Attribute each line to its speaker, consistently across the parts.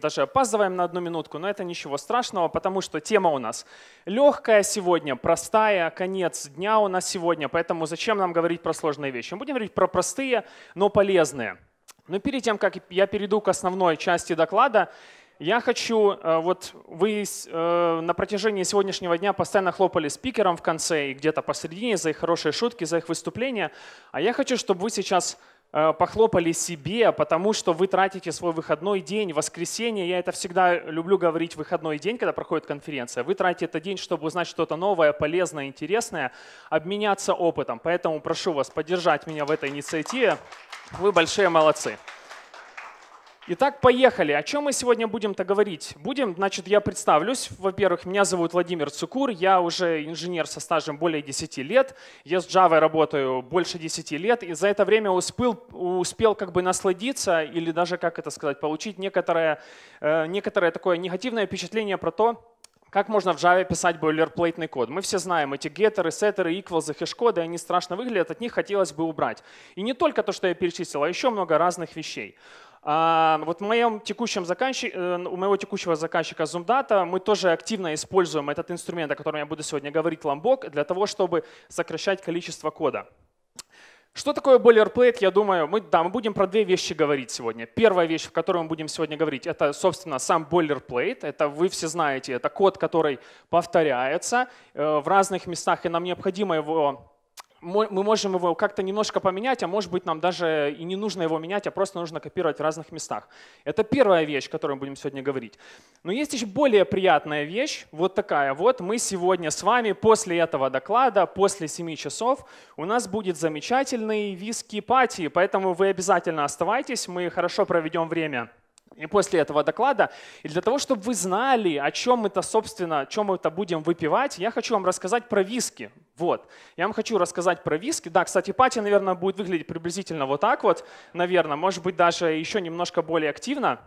Speaker 1: даже опаздываем на одну минутку, но это ничего страшного, потому что тема у нас легкая сегодня, простая, конец дня у нас сегодня, поэтому зачем нам говорить про сложные вещи? Мы будем говорить про простые, но полезные. Но перед тем, как я перейду к основной части доклада, я хочу, э, вот вы э, на протяжении сегодняшнего дня постоянно хлопали спикером в конце и где-то посередине за их хорошие шутки, за их выступления, а я хочу, чтобы вы сейчас Э, похлопали себе, потому что вы тратите свой выходной день, воскресенье, я это всегда люблю говорить, выходной день, когда проходит конференция, вы тратите этот день, чтобы узнать что-то новое, полезное, интересное, обменяться опытом. Поэтому прошу вас поддержать меня в этой инициативе. Вы большие молодцы. Итак, поехали. О чем мы сегодня будем-то говорить? Будем, значит, я представлюсь. Во-первых, меня зовут Владимир Цукур, я уже инженер со стажем более 10 лет. Я с Java работаю больше 10 лет, и за это время успел, успел как бы насладиться или даже, как это сказать, получить некоторое, э, некоторое такое негативное впечатление про то, как можно в Java писать бойлерплейтный код? Мы все знаем эти геттеры, сеттеры, equals и хэшкоды, они страшно выглядят, от них хотелось бы убрать. И не только то, что я перечислил, а еще много разных вещей. А, вот в моем текущем э, у моего текущего заказчика ZoomData мы тоже активно используем этот инструмент, о котором я буду сегодня говорить, Lambok, для того, чтобы сокращать количество кода. Что такое boilerplate, я думаю, мы, да, мы будем про две вещи говорить сегодня. Первая вещь, о которой мы будем сегодня говорить, это, собственно, сам boilerplate. Это вы все знаете, это код, который повторяется э, в разных местах, и нам необходимо его мы можем его как-то немножко поменять, а может быть нам даже и не нужно его менять, а просто нужно копировать в разных местах. Это первая вещь, о которой мы будем сегодня говорить. Но есть еще более приятная вещь, вот такая вот. Мы сегодня с вами после этого доклада, после 7 часов, у нас будет замечательный виски-пати, поэтому вы обязательно оставайтесь, мы хорошо проведем время после этого доклада. И для того, чтобы вы знали, о чем это, собственно, о чем мы это будем выпивать, я хочу вам рассказать про виски. Вот. Я вам хочу рассказать про виски. Да, кстати, пати, наверное, будет выглядеть приблизительно вот так вот, наверное. Может быть, даже еще немножко более активно.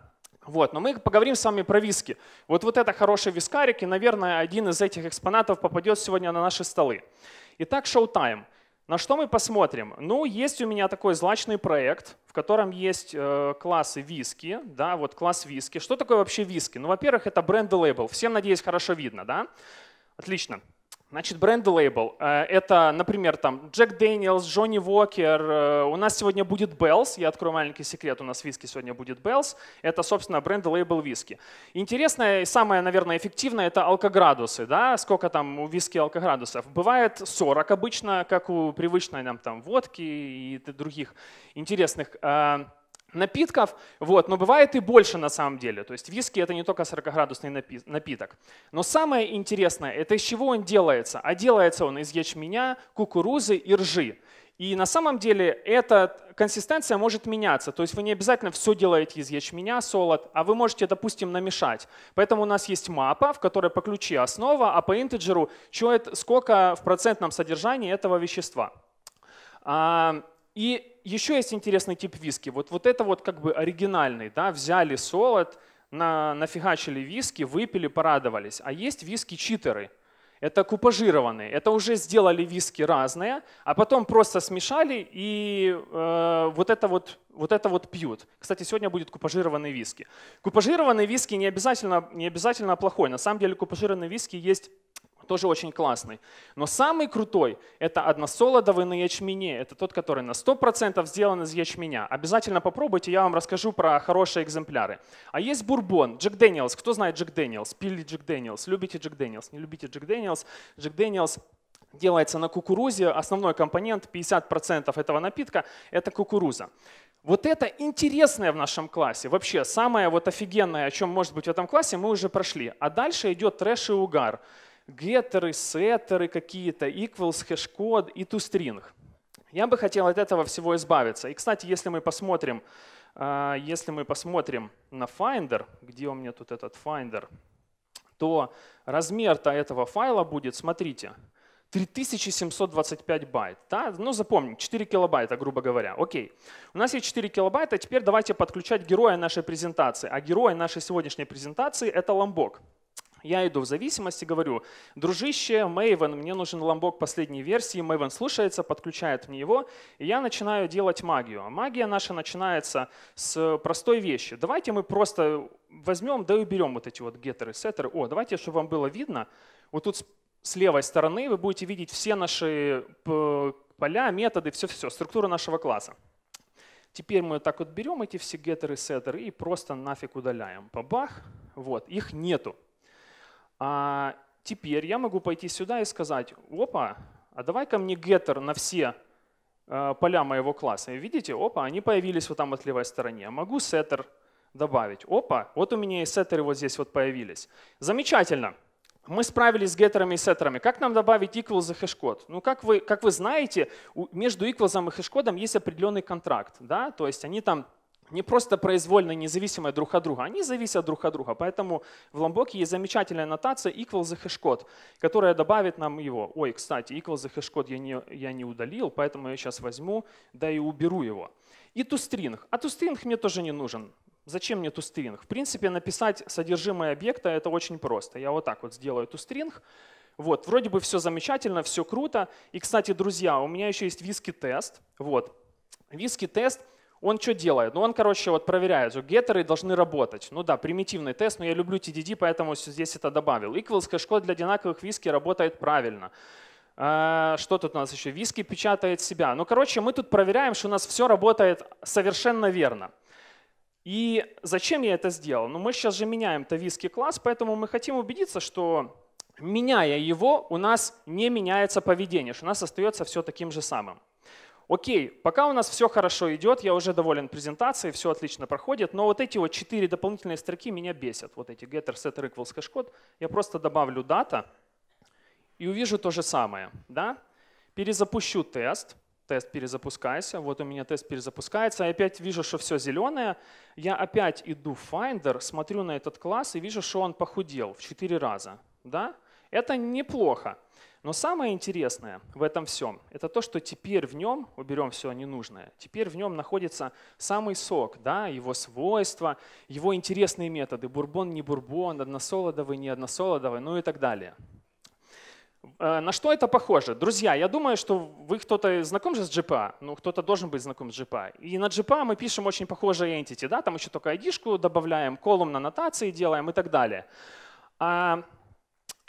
Speaker 1: Вот, но мы поговорим с вами про виски. Вот, вот это хороший вискарик, и, наверное, один из этих экспонатов попадет сегодня на наши столы. Итак, шоу-тайм. На что мы посмотрим? Ну, есть у меня такой злачный проект, в котором есть э, классы виски, да, вот класс виски. Что такое вообще виски? Ну, во-первых, это бренд лейбл. Всем, надеюсь, хорошо видно, да? Отлично. Значит, бренд лейбл. Э, это, например, там Джек Дэниелс, Джонни Уокер. Э, у нас сегодня будет Беллс. Я открою маленький секрет. У нас виски сегодня будет Беллс. Это, собственно, бренд лейбл виски. Интересное и самое, наверное, эффективное — это алкоградусы. Да? Сколько там у виски алкоградусов? Бывает 40 обычно, как у привычной нам там водки и других интересных э, напитков. Вот. Но бывает и больше на самом деле. То есть виски это не только 40-градусный напиток. Но самое интересное, это из чего он делается. А делается он из ячменя, кукурузы и ржи. И на самом деле эта консистенция может меняться. То есть вы не обязательно все делаете из ячменя, солод, а вы можете, допустим, намешать. Поэтому у нас есть мапа, в которой по ключи основа, а по интеджеру что это, сколько в процентном содержании этого вещества. А, и еще есть интересный тип виски. Вот, вот это вот как бы оригинальный, да, взяли солод, на, нафигачили виски, выпили, порадовались. А есть виски-читеры. Это купажированные. Это уже сделали виски разные, а потом просто смешали и э, вот, это вот, вот это вот пьют. Кстати, сегодня будет купажированные виски. Купажированные виски не обязательно, не обязательно плохой. На самом деле купажированные виски есть тоже очень классный. Но самый крутой – это односолодовый на ячмене. Это тот, который на 100% сделан из ячменя. Обязательно попробуйте, я вам расскажу про хорошие экземпляры. А есть бурбон, Джек Дэниелс. Кто знает Джек Дэниелс? Пили Джек Дэниелс. Любите Джек Дэниелс? Не любите Джек Дэниелс? Джек Дэниелс делается на кукурузе. Основной компонент 50% этого напитка – это кукуруза. Вот это интересное в нашем классе, вообще самое вот офигенное, о чем может быть в этом классе, мы уже прошли. А дальше идет трэш и угар геттеры, сеттеры какие-то, equals, хэш-код и toString. Я бы хотел от этого всего избавиться. И, кстати, если мы посмотрим, а, если мы посмотрим на Finder, где у меня тут этот Finder, то размер-то этого файла будет, смотрите, 3725 байт. Да? Ну, запомни, 4 килобайта, грубо говоря. Окей. У нас есть 4 килобайта. Теперь давайте подключать героя нашей презентации. А герой нашей сегодняшней презентации — это Ломбок. Я иду в зависимости говорю, дружище, Maven, мне нужен ламбок последней версии. Maven слушается, подключает мне его, и я начинаю делать магию. А магия наша начинается с простой вещи. Давайте мы просто возьмем, да и уберем вот эти вот геттеры, сеттеры. О, давайте, чтобы вам было видно, вот тут с левой стороны вы будете видеть все наши поля, методы, все-все-все, структура нашего класса. Теперь мы так вот берем эти все геттеры, сеттеры и просто нафиг удаляем. Бабах. Вот, их нету. А теперь я могу пойти сюда и сказать, опа, а давай-ка мне геттер на все э, поля моего класса. И видите, опа, они появились вот там от левой стороне. Я могу сеттер добавить. Опа, вот у меня и сеттеры вот здесь вот появились. Замечательно. Мы справились с геттерами и сеттерами. Как нам добавить equals и хэшкод? Ну, как вы, как вы знаете, между equals и хэшкодом есть определенный контракт. Да? То есть они там не просто произвольно независимые друг от друга, они зависят друг от друга. Поэтому в Ламбоке есть замечательная нотация equal the hashcode, которая добавит нам его. Ой, кстати, equal the hashcode я не, я не удалил, поэтому я сейчас возьму, да и уберу его. И toString. А toString мне тоже не нужен. Зачем мне toString? В принципе, написать содержимое объекта это очень просто. Я вот так вот сделаю toString. Вот, вроде бы все замечательно, все круто. И, кстати, друзья, у меня еще есть виски-тест. Вот, виски-тест — он что делает? Ну, он, короче, вот проверяет, что геттеры должны работать. Ну да, примитивный тест, но я люблю TDD, поэтому здесь это добавил. Equals с для одинаковых виски работает правильно. А, что тут у нас еще? Виски печатает себя. Ну, короче, мы тут проверяем, что у нас все работает совершенно верно. И зачем я это сделал? Ну, мы сейчас же меняем-то виски класс, поэтому мы хотим убедиться, что меняя его, у нас не меняется поведение, что у нас остается все таким же самым. Окей, пока у нас все хорошо идет, я уже доволен презентацией, все отлично проходит, но вот эти вот четыре дополнительные строки меня бесят. Вот эти getter, setter, equals, хэшкод. Я просто добавлю дата и увижу то же самое. Да? Перезапущу тест, тест перезапускается. Вот у меня тест перезапускается. Я опять вижу, что все зеленое. Я опять иду в Finder, смотрю на этот класс и вижу, что он похудел в четыре раза. Да? Это неплохо. Но самое интересное в этом всем, это то, что теперь в нем, уберем все ненужное, теперь в нем находится самый сок, да, его свойства, его интересные методы, бурбон, не бурбон, односолодовый, не односолодовый, ну и так далее. Э, на что это похоже? Друзья, я думаю, что вы кто-то знаком же с GPA, ну кто-то должен быть знаком с GPA. И на GPA мы пишем очень похожие entity, да, там еще только id добавляем, колумн нотации делаем и так далее. А,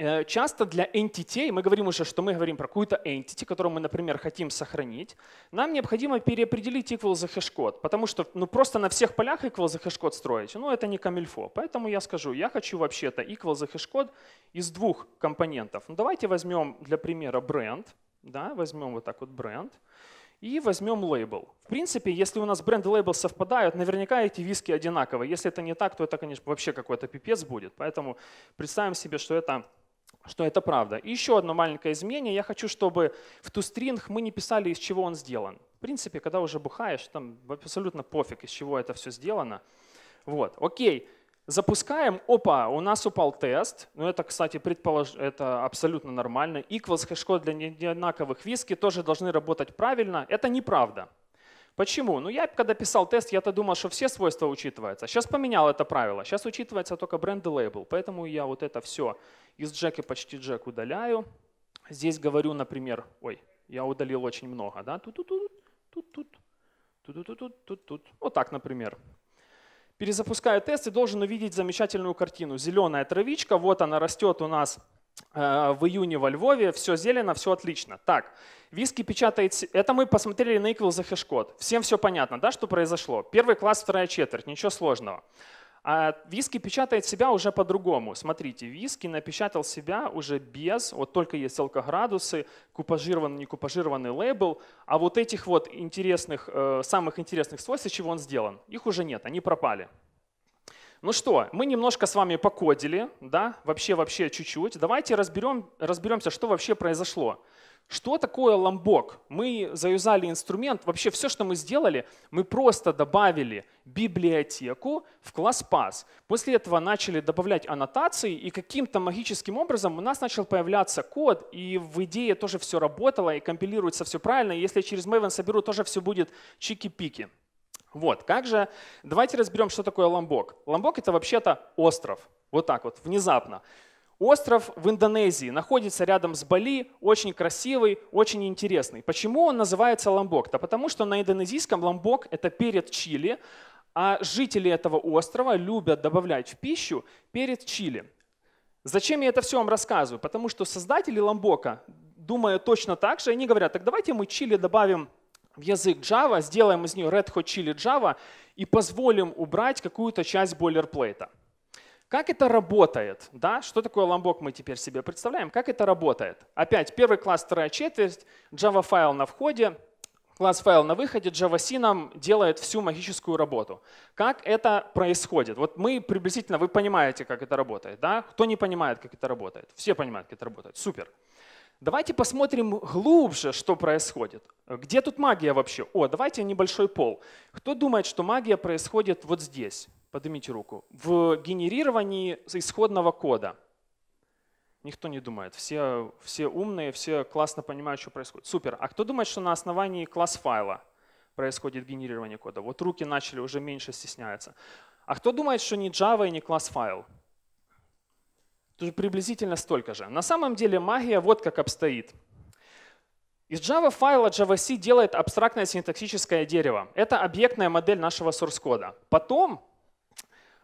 Speaker 1: Э, часто для entity, мы говорим уже, что мы говорим про какую-то entity, которую мы, например, хотим сохранить, нам необходимо переопределить equal за хэш-код, потому что ну, просто на всех полях equal за хэш-код строить, ну это не камильфо. Поэтому я скажу, я хочу вообще-то equal за хэш-код из двух компонентов. Ну, давайте возьмем для примера бренд, да, возьмем вот так вот бренд, и возьмем лейбл. В принципе, если у нас бренд и лейбл совпадают, наверняка эти виски одинаковые. Если это не так, то это, конечно, вообще какой-то пипец будет. Поэтому представим себе, что это что это правда. И еще одно маленькое изменение. Я хочу, чтобы в ту стринг мы не писали, из чего он сделан. В принципе, когда уже бухаешь, там абсолютно пофиг, из чего это все сделано. Вот, окей. Запускаем, опа, у нас упал тест, ну это, кстати, предполож... это абсолютно нормально. Equals хэшкод для неодинаковых виски тоже должны работать правильно, это неправда. Почему? Ну я, когда писал тест, я-то думал, что все свойства учитываются. Сейчас поменял это правило. Сейчас учитывается только бренд и лейбл. Поэтому я вот это все из джека почти джек удаляю. Здесь говорю, например, ой, я удалил очень много, да, тут-тут-тут, тут-тут, тут-тут-тут, тут-тут. Вот так, например. Перезапускаю тест и должен увидеть замечательную картину. Зеленая травичка, вот она растет у нас Э, в июне во Львове, все зелено, все отлично. Так, Виски печатает... Это мы посмотрели на Equal за хэшкод. Всем все понятно, да, что произошло? Первый класс, вторая четверть, ничего сложного. А Виски печатает себя уже по-другому. Смотрите, Виски напечатал себя уже без, вот только есть алкоградусы, купажированный, не купажированный лейбл, а вот этих вот интересных, э, самых интересных свойств, из чего он сделан, их уже нет, они пропали. Ну что, мы немножко с вами покодили, да, вообще-вообще чуть-чуть. Давайте разберем, разберемся, что вообще произошло. Что такое ламбок? Мы заюзали инструмент, вообще все, что мы сделали, мы просто добавили библиотеку в класс Pass. После этого начали добавлять аннотации, и каким-то магическим образом у нас начал появляться код, и в идее тоже все работало, и компилируется все правильно. если я через Maven соберу, тоже все будет чики-пики. Вот, как же... Давайте разберем, что такое Ламбок. Ламбок — это вообще-то остров. Вот так вот, внезапно. Остров в Индонезии находится рядом с Бали, очень красивый, очень интересный. Почему он называется Ламбок? Да потому что на индонезийском Ламбок — это перец Чили, а жители этого острова любят добавлять в пищу перец Чили. Зачем я это все вам рассказываю? Потому что создатели Ламбока, думая точно так же, они говорят, так давайте мы Чили добавим в язык Java, сделаем из нее Red Hot Chili Java и позволим убрать какую-то часть бойлерплейта. Как это работает? Да? Что такое ламбок мы теперь себе представляем? Как это работает? Опять первый класс, вторая четверть, Java файл на входе, класс файл на выходе, Java C нам делает всю магическую работу. Как это происходит? Вот мы приблизительно, вы понимаете, как это работает. Да? Кто не понимает, как это работает? Все понимают, как это работает. Супер. Супер. Давайте посмотрим глубже, что происходит. Где тут магия вообще? О, давайте небольшой пол. Кто думает, что магия происходит вот здесь? Поднимите руку. В генерировании исходного кода. Никто не думает. Все, все умные, все классно понимают, что происходит. Супер. А кто думает, что на основании класс файла происходит генерирование кода? Вот руки начали уже меньше стесняться. А кто думает, что не Java и не класс файл? тоже приблизительно столько же. На самом деле магия вот как обстоит. Из Java файла JavaC делает абстрактное синтаксическое дерево. Это объектная модель нашего source кода. Потом,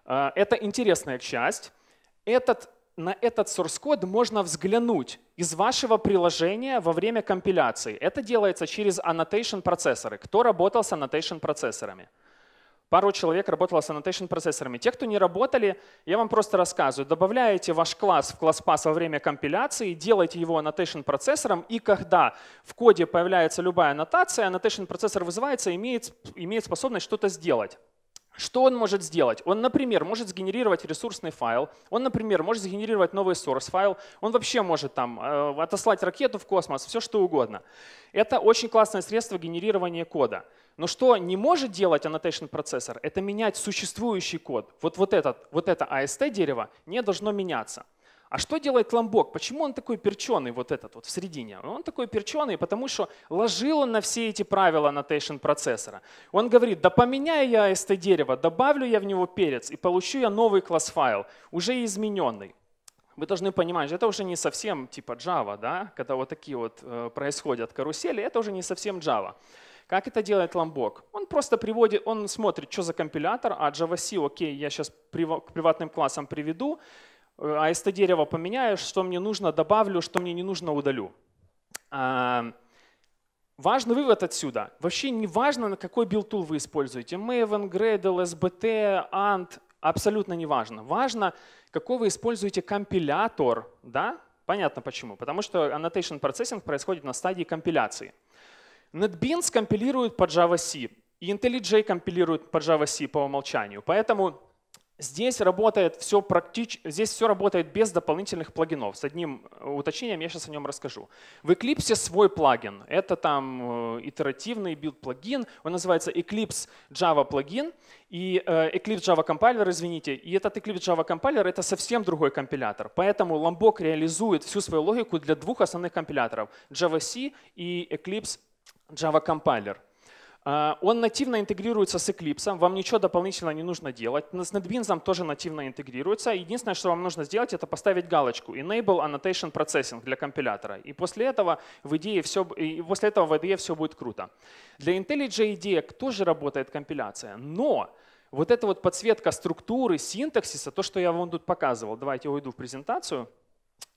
Speaker 1: э, это интересная часть, этот, на этот source код можно взглянуть из вашего приложения во время компиляции. Это делается через annotation процессоры. Кто работал с annotation процессорами? пару человек работало с annotation процессорами. Те, кто не работали, я вам просто рассказываю. Добавляете ваш класс в класс пас во время компиляции, делаете его annotation процессором, и когда в коде появляется любая аннотация, annotation процессор вызывается и имеет, имеет способность что-то сделать. Что он может сделать? Он, например, может сгенерировать ресурсный файл, он, например, может сгенерировать новый source файл, он вообще может там э, отослать ракету в космос, все что угодно. Это очень классное средство генерирования кода. Но что не может делать annotation процессор, это менять существующий код. Вот, вот, этот, вот это AST а дерево не должно меняться. А что делает ламбок? Почему он такой перченый, вот этот вот в середине? Он такой перченый, потому что ложил он на все эти правила annotation процессора. Он говорит, да поменяю я это дерево, добавлю я в него перец и получу я новый класс файл, уже измененный. Вы должны понимать, это уже не совсем типа Java, да? когда вот такие вот э, происходят карусели, это уже не совсем Java. Как это делает Ламбок? Он просто приводит, он смотрит, что за компилятор, а Java JavaC, окей, я сейчас к приватным классам приведу, Э, а это дерево поменяю, что мне нужно добавлю, что мне не нужно удалю. А, важный вывод отсюда. Вообще не важно, на какой билтул вы используете. Maven, Gradle, SBT, Ant. Абсолютно не важно. Важно, какой вы используете компилятор. Да? Понятно почему. Потому что annotation processing происходит на стадии компиляции. NetBeans компилирует под Java-C. И IntelliJ компилирует под Java-C по умолчанию. Поэтому Здесь работает все практич... здесь все работает без дополнительных плагинов. С одним э, уточнением я сейчас о нем расскажу. В Eclipse свой плагин. Это там э, итеративный build плагин Он называется Eclipse Java плагин и э, Eclipse Java Compiler, извините. И этот Eclipse Java Compiler — это совсем другой компилятор. Поэтому Lombok реализует всю свою логику для двух основных компиляторов — Java C и Eclipse Java Compiler — а, он нативно интегрируется с Eclipse, вам ничего дополнительно не нужно делать. С NetBeans тоже нативно интегрируется. Единственное, что вам нужно сделать, это поставить галочку Enable Annotation Processing для компилятора. И после этого в IDE все, и после этого в IDE все будет круто. Для IntelliJ IDE тоже работает компиляция, но вот эта вот подсветка структуры, синтаксиса, то, что я вам тут показывал, давайте уйду в презентацию –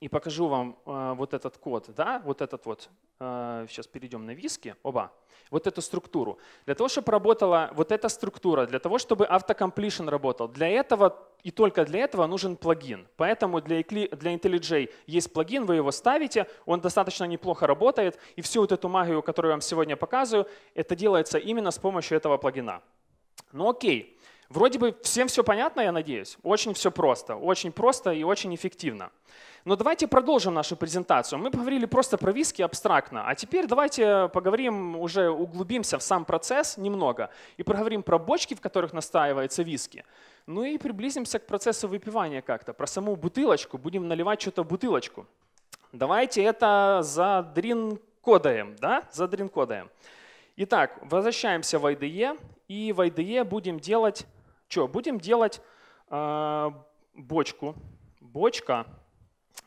Speaker 1: и покажу вам э, вот этот код, да, вот этот вот. Э, сейчас перейдем на виски. Оба. Вот эту структуру. Для того, чтобы работала вот эта структура, для того, чтобы автокомплишн работал, для этого и только для этого нужен плагин. Поэтому для, для IntelliJ есть плагин, вы его ставите, он достаточно неплохо работает, и всю вот эту магию, которую я вам сегодня показываю, это делается именно с помощью этого плагина. Ну окей. Вроде бы всем все понятно, я надеюсь. Очень все просто, очень просто и очень эффективно. Но давайте продолжим нашу презентацию. Мы поговорили просто про виски абстрактно, а теперь давайте поговорим, уже углубимся в сам процесс немного и поговорим про бочки, в которых настаивается виски. Ну и приблизимся к процессу выпивания как-то, про саму бутылочку. Будем наливать что-то в бутылочку. Давайте это задринкодаем, да? Задринкодаем. Итак, возвращаемся в IDE и в IDE будем делать что, будем делать э, бочку. Бочка.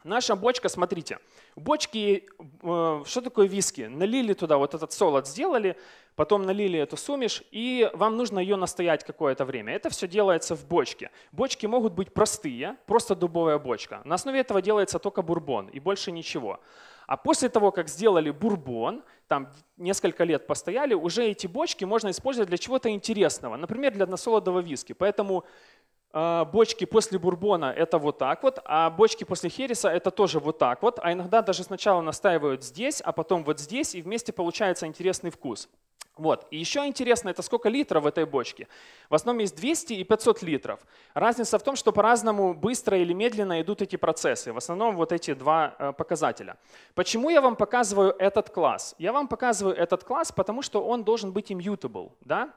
Speaker 1: Наша бочка, смотрите, бочки, э, что такое виски? Налили туда вот этот солод, сделали, потом налили эту сумеш, и вам нужно ее настоять какое-то время. Это все делается в бочке. Бочки могут быть простые, просто дубовая бочка. На основе этого делается только бурбон и больше ничего. А после того, как сделали бурбон, там несколько лет постояли, уже эти бочки можно использовать для чего-то интересного. Например, для односолодового виски. Поэтому а, бочки после бурбона это вот так вот, а бочки после хереса это тоже вот так вот, а иногда даже сначала настаивают здесь, а потом вот здесь, и вместе получается интересный вкус. Вот. И еще интересно, это сколько литров в этой бочке. В основном есть 200 и 500 литров. Разница в том, что по-разному быстро или медленно идут эти процессы. В основном вот эти два э, показателя. Почему я вам показываю этот класс? Я вам показываю этот класс, потому что он должен быть immutable. Да?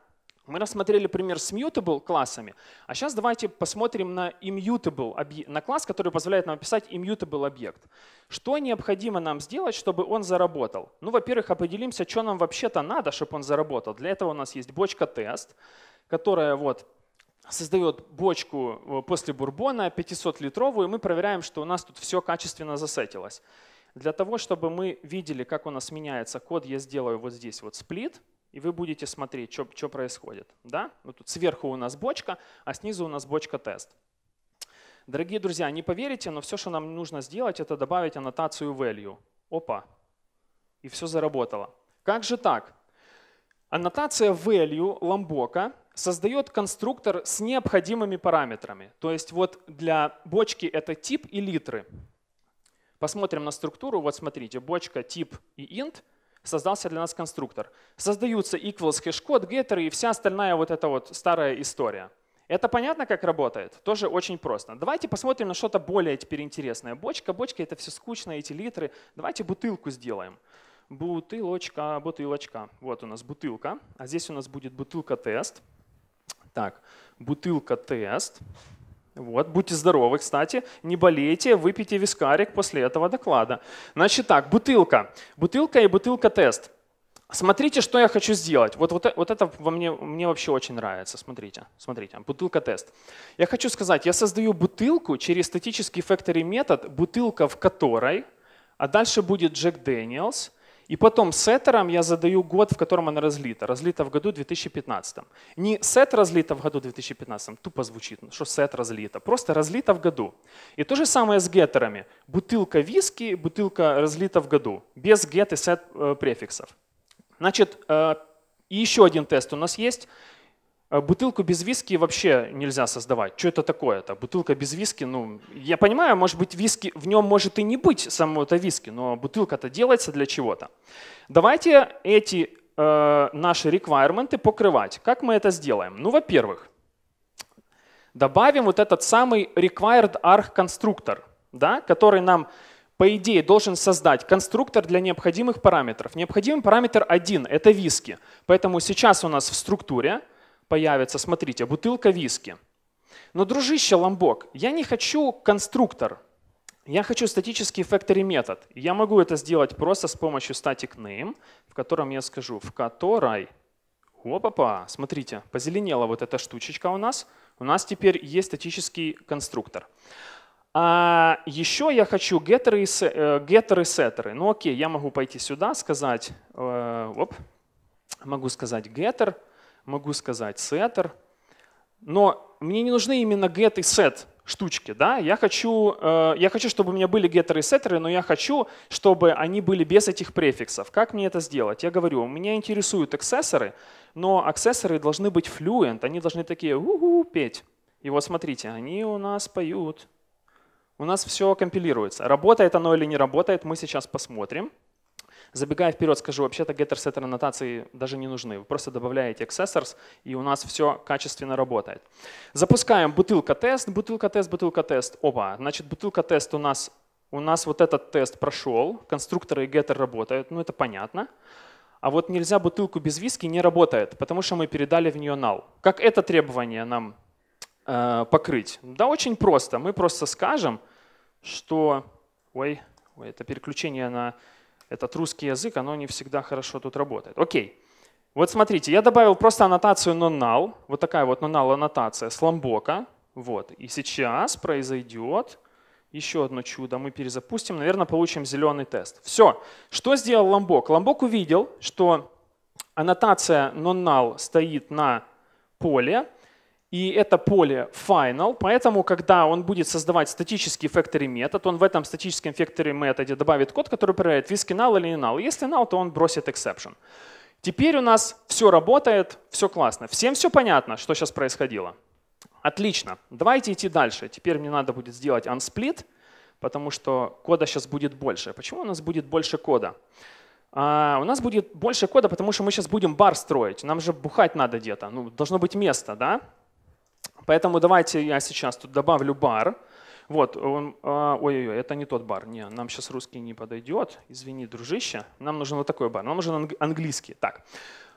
Speaker 1: Мы рассмотрели пример с mutable классами, а сейчас давайте посмотрим на immutable, на класс, который позволяет нам описать immutable объект. Что необходимо нам сделать, чтобы он заработал? Ну, во-первых, определимся, что нам вообще-то надо, чтобы он заработал. Для этого у нас есть бочка тест, которая вот создает бочку э, после бурбона 500-литровую, и мы проверяем, что у нас тут все качественно засетилось. Для того, чтобы мы видели, как у нас меняется код, я сделаю вот здесь вот сплит – и вы будете смотреть, что, что происходит. Да? Вот ну, тут сверху у нас бочка, а снизу у нас бочка-тест. Дорогие друзья, не поверите, но все, что нам нужно сделать, это добавить аннотацию value. Опа. И все заработало. Как же так? Аннотация value ламбока создает конструктор с необходимыми параметрами. То есть вот для бочки это тип и литры. Посмотрим на структуру. Вот смотрите, бочка, тип и int – создался для нас конструктор. Создаются equals, хэшкод, геттеры и вся остальная вот эта вот старая история. Это понятно, как работает? Тоже очень просто. Давайте посмотрим на что-то более теперь интересное. Бочка, бочка — это все скучно, эти литры. Давайте бутылку сделаем. Бутылочка, бутылочка. Вот у нас бутылка, а здесь у нас будет бутылка-тест. Так, бутылка-тест. Вот, будьте здоровы, кстати, не болейте, выпейте вискарик после этого доклада. Значит так, бутылка. Бутылка и бутылка-тест. Смотрите, что я хочу сделать. Вот, вот, вот это во мне, мне вообще очень нравится. Смотрите, смотрите, бутылка-тест. Я хочу сказать, я создаю бутылку через статический factory метод, бутылка в которой, а дальше будет Джек Дэниелс, и потом сеттером я задаю год, в котором она разлита. Разлита в году 2015. Не сет разлита в году 2015, тупо звучит, ну, что сет разлита. Просто разлита в году. И то же самое с геттерами. Бутылка виски, бутылка разлита в году. Без get и set э, префиксов. Значит, э, и еще один тест у нас есть. Э, бутылку без виски вообще нельзя создавать. Что это такое-то? Бутылка без виски, ну, я понимаю, может быть, виски, в нем может и не быть самого-то виски, но бутылка-то делается для чего-то. Давайте эти э, наши реквайрменты покрывать. Как мы это сделаем? Ну, во-первых, добавим вот этот самый required arch конструктор, да, который нам по идее, должен создать конструктор для необходимых параметров. Необходимый параметр один это виски. Поэтому сейчас у нас в структуре — появится, смотрите, бутылка виски. Но, дружище Ламбок, я не хочу конструктор, я хочу статический factory метод. Я могу это сделать просто с помощью static name, в котором я скажу, в которой... Опа-па, смотрите, позеленела вот эта штучечка у нас. У нас теперь есть статический конструктор. А еще я хочу геттеры э, и, getter и сеттеры. Ну окей, я могу пойти сюда, сказать, э, оп, могу сказать getter, могу сказать setter, но мне не нужны именно get и set штучки, да, я хочу, э, я хочу, чтобы у меня были геттеры и сеттеры, но я хочу, чтобы они были без этих префиксов. Как мне это сделать? Я говорю, меня интересуют аксессоры, но аксессоры должны быть fluent, они должны такие у-у петь. И вот смотрите, они у нас поют. У нас все компилируется. Работает оно или не работает, мы сейчас посмотрим. Забегая вперед, скажу, вообще-то getter-setter аннотации даже не нужны. Вы просто добавляете accessors, и у нас все качественно работает. Запускаем бутылка-тест, бутылка-тест, бутылка-тест. Опа, значит, бутылка-тест у нас, у нас вот этот тест прошел, конструкторы и getter работают, ну это понятно. А вот нельзя бутылку без виски не работает, потому что мы передали в нее null. Как это требование нам э, покрыть? Да очень просто. Мы просто скажем, что… Ой, ой это переключение на этот русский язык, оно не всегда хорошо тут работает. Окей. Вот смотрите, я добавил просто аннотацию non-null, вот такая вот non-null аннотация сламбока. Вот. И сейчас произойдет еще одно чудо. Мы перезапустим, наверное, получим зеленый тест. Все. Что сделал Ламбок? Ламбок увидел, что аннотация non-null стоит на поле, и это поле final, поэтому когда он будет создавать статический factory метод, он в этом статическом factory методе добавит код, который проверяет, виски null или не null. Если null, то он бросит exception. Теперь у нас все работает, все классно. Всем все понятно, что сейчас происходило? Отлично. Давайте идти дальше. Теперь мне надо будет сделать unsplit, потому что кода сейчас будет больше. Почему у нас будет больше кода? А, у нас будет больше кода, потому что мы сейчас будем бар строить. Нам же бухать надо где-то. Ну, должно быть место, да? Поэтому давайте я сейчас тут добавлю бар. Вот, а, ой-ой-ой, это не тот бар. Не, нам сейчас русский не подойдет. Извини, дружище. Нам нужен вот такой бар. Нам нужен английский. Так,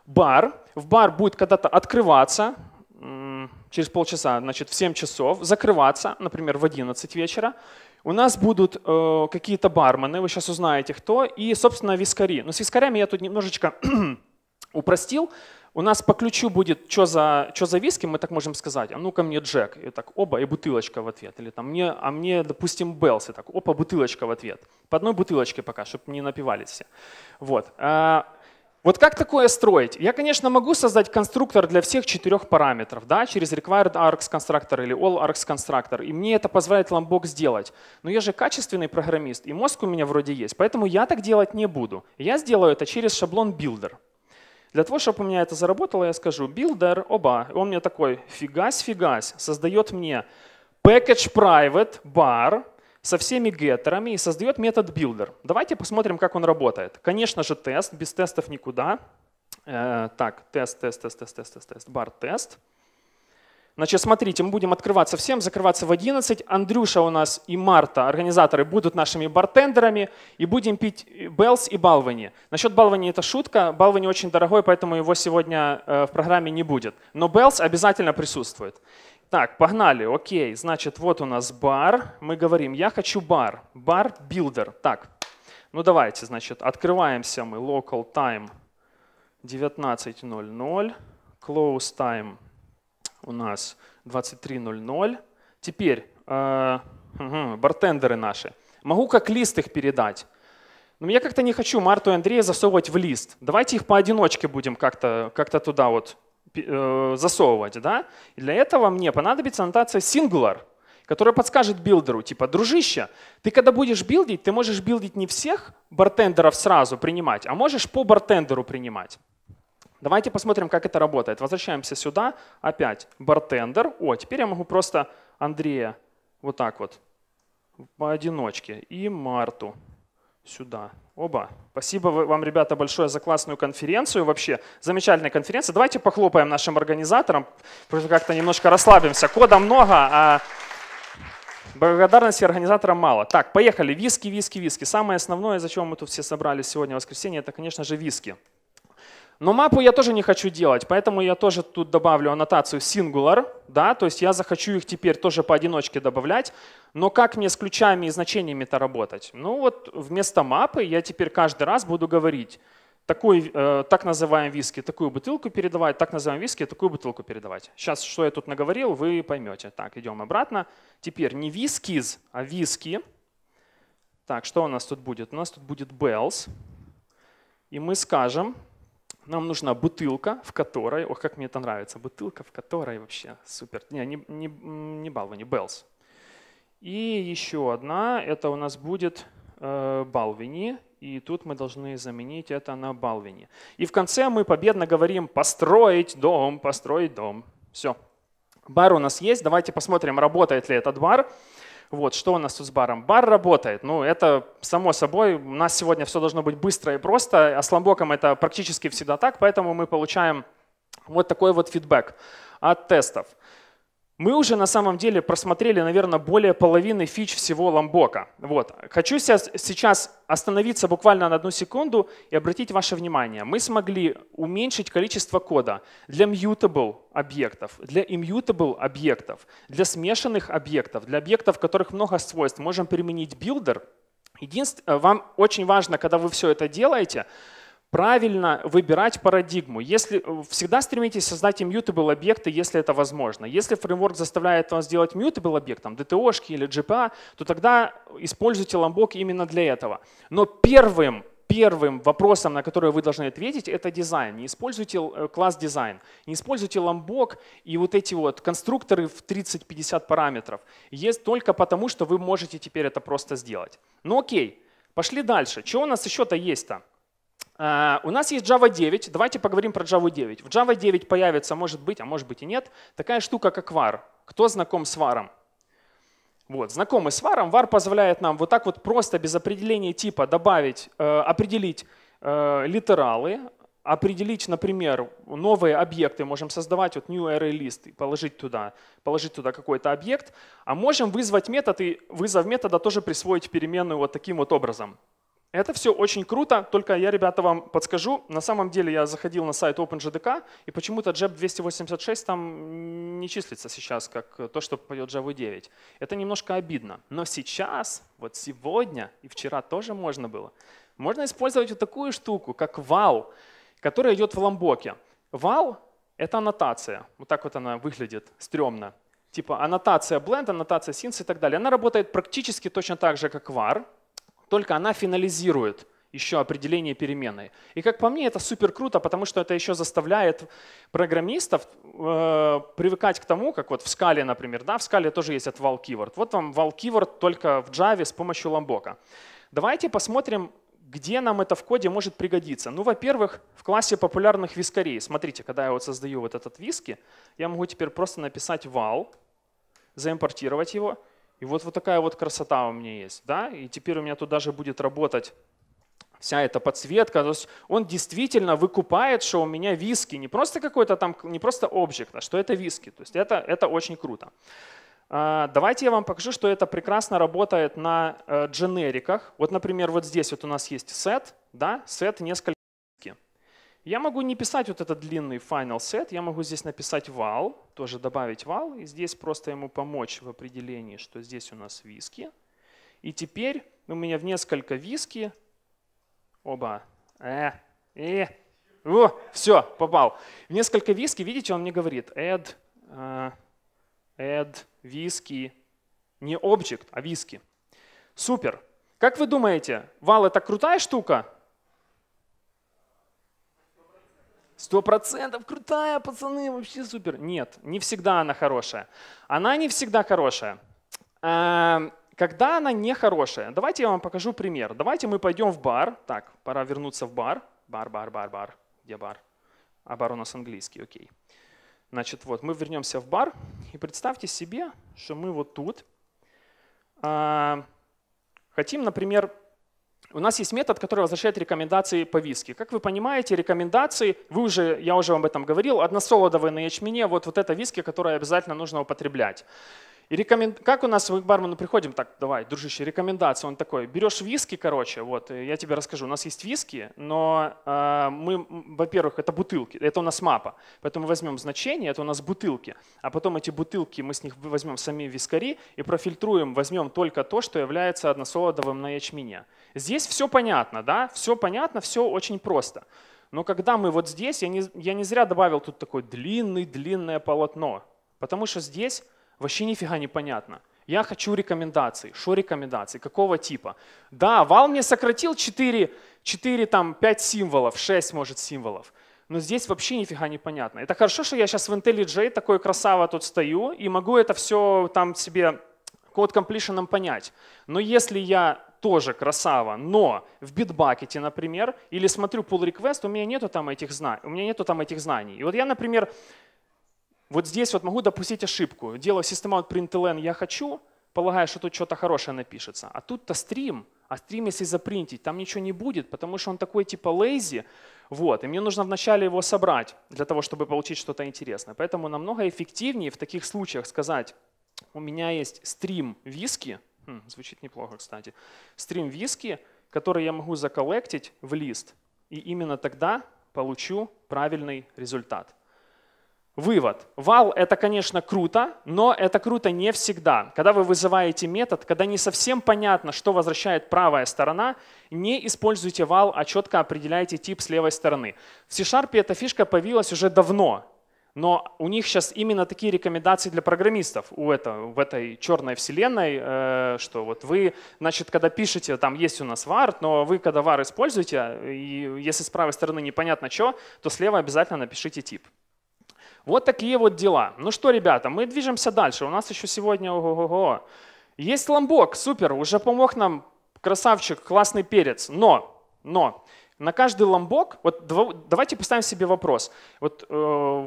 Speaker 1: бар. В бар будет когда-то открываться через полчаса, значит, в 7 часов, закрываться, например, в 11 вечера. У нас будут э, какие-то бармены, вы сейчас узнаете кто, и, собственно, вискари. Но с вискарями я тут немножечко упростил, у нас по ключу будет, что за, что за виски, мы так можем сказать, а ну-ка мне Джек, и так оба, и бутылочка в ответ. Или там мне, а мне, допустим, Белс, и так опа, бутылочка в ответ. По одной бутылочке пока, чтобы не напивались все. Вот. А, вот как такое строить? Я, конечно, могу создать конструктор для всех четырех параметров, да, через required args Constructor или all args Constructor, и мне это позволяет Ламбок сделать. Но я же качественный программист, и мозг у меня вроде есть, поэтому я так делать не буду. Я сделаю это через шаблон builder. Для того, чтобы у меня это заработало, я скажу builder оба. Он мне такой фигась, фигась, создает мне package private bar со всеми геттерами и создает метод builder. Давайте посмотрим, как он работает. Конечно же, тест, без тестов никуда. Э, так, тест, тест, тест, тест, тест, тест, бар, тест. Значит, смотрите, мы будем открываться всем, закрываться в 11. Андрюша у нас и Марта, организаторы, будут нашими бартендерами. И будем пить Белс и Балвани. Насчет Балвани это шутка. Балвани очень дорогой, поэтому его сегодня э, в программе не будет. Но Белс обязательно присутствует. Так, погнали. Окей, значит, вот у нас бар. Мы говорим, я хочу бар. Бар-билдер. Так, ну давайте, значит, открываемся мы. Local time 19.00. Close time 19.00 у нас 23.00. Теперь э, угу, бартендеры наши. Могу как лист их передать. Но ну, я как-то не хочу Марту и Андрея засовывать в лист. Давайте их поодиночке будем как-то как, -то, туда вот э, засовывать. Да? И для этого мне понадобится аннотация singular, которая подскажет билдеру, типа, дружище, ты когда будешь билдить, ты можешь билдить не всех бартендеров сразу принимать, а можешь по бартендеру принимать. Давайте посмотрим, как это работает. Возвращаемся сюда, опять бартендер. О, теперь я могу просто Андрея вот так вот поодиночке и Марту сюда. Оба. Спасибо вам, ребята, большое за классную конференцию. Вообще замечательная конференция. Давайте похлопаем нашим организаторам, просто как-то немножко расслабимся. Кода много, а благодарности организаторам мало. Так, поехали. Виски, виски, виски. Самое основное, зачем мы тут все собрались сегодня в воскресенье, это, конечно же, виски. Но мапу я тоже не хочу делать, поэтому я тоже тут добавлю аннотацию singular, да, то есть я захочу их теперь тоже поодиночке добавлять, но как мне с ключами и значениями-то работать? Ну вот вместо мапы я теперь каждый раз буду говорить, такой, э, так называем виски, такую бутылку передавать, так называем виски, такую бутылку передавать. Сейчас, что я тут наговорил, вы поймете. Так, идем обратно. Теперь не вискиз, а виски. Так, что у нас тут будет? У нас тут будет bells. И мы скажем, нам нужна бутылка, в которой, ох, как мне это нравится, бутылка, в которой вообще супер. Не, не, не, не балвани, белс. И еще одна, это у нас будет э, балвини, и тут мы должны заменить это на балвини. И в конце мы победно говорим «построить дом, построить дом». Все. Бар у нас есть, давайте посмотрим, работает ли этот бар. Бар. Вот, что у нас тут с баром? Бар работает, ну это само собой, у нас сегодня все должно быть быстро и просто, а с ламбоком это практически всегда так, поэтому мы получаем вот такой вот фидбэк от тестов. Мы уже на самом деле просмотрели, наверное, более половины фич всего ламбока. Вот. Хочу сейчас остановиться буквально на одну секунду и обратить ваше внимание. Мы смогли уменьшить количество кода для mutable объектов, для immutable объектов, для смешанных объектов, для объектов, в которых много свойств. Можем применить builder. Единственное, э, вам очень важно, когда вы все это делаете, правильно выбирать парадигму. Если, э, всегда стремитесь создать immutable объекты, если это возможно. Если фреймворк заставляет вас делать mutable объект, там dto или GPA, а, то тогда используйте Lombok именно для этого. Но первым первым вопросом, на который вы должны ответить, это дизайн. Не используйте э, класс дизайн, не используйте ламбок и вот эти вот конструкторы в 30-50 параметров. Есть только потому, что вы можете теперь это просто сделать. Ну окей, пошли дальше. Что у нас еще-то есть-то? Э, у нас есть Java 9. Давайте поговорим про Java 9. В Java 9 появится, может быть, а может быть и нет, такая штука, как var. Кто знаком с var? Вот, знакомы с var. var позволяет нам вот так вот просто без определения типа добавить, э, определить э, литералы, определить, например, новые объекты. Можем создавать вот new array list и положить туда, положить туда какой-то объект. А можем вызвать метод и вызов метода тоже присвоить переменную вот таким вот образом. Это все очень круто, только я, ребята, вам подскажу. На самом деле я заходил на сайт OpenJDK, и почему-то JEP 286 там не числится сейчас, как то, что пойдет Java 9. Это немножко обидно. Но сейчас, вот сегодня и вчера тоже можно было. Можно использовать вот такую штуку, как вал, которая идет в ламбоке. Вал — это аннотация. Вот так вот она выглядит стрёмно. Типа аннотация blend, аннотация синс и так далее. Она работает практически точно так же, как var, только она финализирует еще определение переменной. И как по мне, это супер круто, потому что это еще заставляет программистов э, привыкать к тому, как вот в скале, например, да, в скале тоже есть отвал keyword. Вот вам вал keyword только в Java с помощью ламбока. Давайте посмотрим, где нам это в коде может пригодиться. Ну, во-первых, в классе популярных вискарей. Смотрите, когда я вот создаю вот этот виски, я могу теперь просто написать вал, заимпортировать его, и вот, вот такая вот красота у меня есть. Да? И теперь у меня тут даже будет работать вся эта подсветка. То есть он действительно выкупает, что у меня виски. Не просто какой-то там, не просто объект, а что это виски. То есть это, это очень круто. А, давайте я вам покажу, что это прекрасно работает на э, дженериках. Вот, например, вот здесь вот у нас есть сет, да, сет несколько я могу не писать вот этот длинный final set, я могу здесь написать вал, тоже добавить вал, и здесь просто ему помочь в определении, что здесь у нас виски. И теперь у меня в несколько виски. Оба. Э, э, о, все, попал. В несколько виски, видите, он мне говорит add, э, add виски, не object, а виски. Супер. Как вы думаете, вал это крутая штука? Сто процентов крутая, пацаны, вообще супер. Нет, не всегда она хорошая. Она не всегда хорошая. Эм, когда она не хорошая, давайте я вам покажу пример. Давайте мы пойдем в бар. Так, пора вернуться в бар. Бар, бар, бар, бар. Где бар? А бар у нас английский, окей. Значит, вот мы вернемся в бар. И представьте себе, что мы вот тут эм, хотим, например, у нас есть метод, который возвращает рекомендации по виски. Как вы понимаете, рекомендации, вы уже, я уже вам об этом говорил, односолодовые на ячмене, вот, вот это виски, которое обязательно нужно употреблять. И рекомен... как у нас, мы к приходим, так, давай, дружище, рекомендация. Он такой, берешь виски, короче, вот, я тебе расскажу. У нас есть виски, но э, мы, во-первых, это бутылки, это у нас мапа. Поэтому возьмем значение, это у нас бутылки. А потом эти бутылки, мы с них возьмем сами вискари и профильтруем, возьмем только то, что является односолодовым на ячмене. Здесь все понятно, да, все понятно, все очень просто. Но когда мы вот здесь, я не, я не зря добавил тут такое длинное-длинное полотно, потому что здесь Вообще нифига не понятно. Я хочу рекомендаций. Что рекомендаций? Какого типа? Да, вал мне сократил 4, 4 там, 5 символов, 6, может, символов. Но здесь вообще нифига не понятно. Это хорошо, что я сейчас в IntelliJ такой красава тут стою и могу это все там себе код completion понять. Но если я тоже красава, но в битбакете, например, или смотрю pull request, у меня нету там этих знаний, у меня нету там этих знаний. И вот я, например, вот здесь вот могу допустить ошибку. Делаю system out println я хочу, полагаю, что тут что-то хорошее напишется. А тут-то стрим, а стрим, если запринтить, там ничего не будет, потому что он такой типа lazy. Вот, и мне нужно вначале его собрать для того, чтобы получить что-то интересное. Поэтому намного эффективнее в таких случаях сказать, у меня есть стрим виски, хм, звучит неплохо, кстати, стрим виски, который я могу заколлектить в лист, и именно тогда получу правильный результат. Вывод. Вал — это, конечно, круто, но это круто не всегда. Когда вы вызываете метод, когда не совсем понятно, что возвращает правая сторона, не используйте вал, а четко определяйте тип с левой стороны. В C-Sharp эта фишка появилась уже давно, но у них сейчас именно такие рекомендации для программистов у этого, в этой черной вселенной, э, что вот вы, значит, когда пишете, там есть у нас var, но вы когда var используете, и если с правой стороны непонятно что, то слева обязательно напишите тип. Вот такие вот дела. Ну что, ребята, мы движемся дальше. У нас еще сегодня ого-го-го. Есть ламбок, супер, уже помог нам красавчик, классный перец. Но, но, на каждый ламбок, вот давайте поставим себе вопрос. Вот э,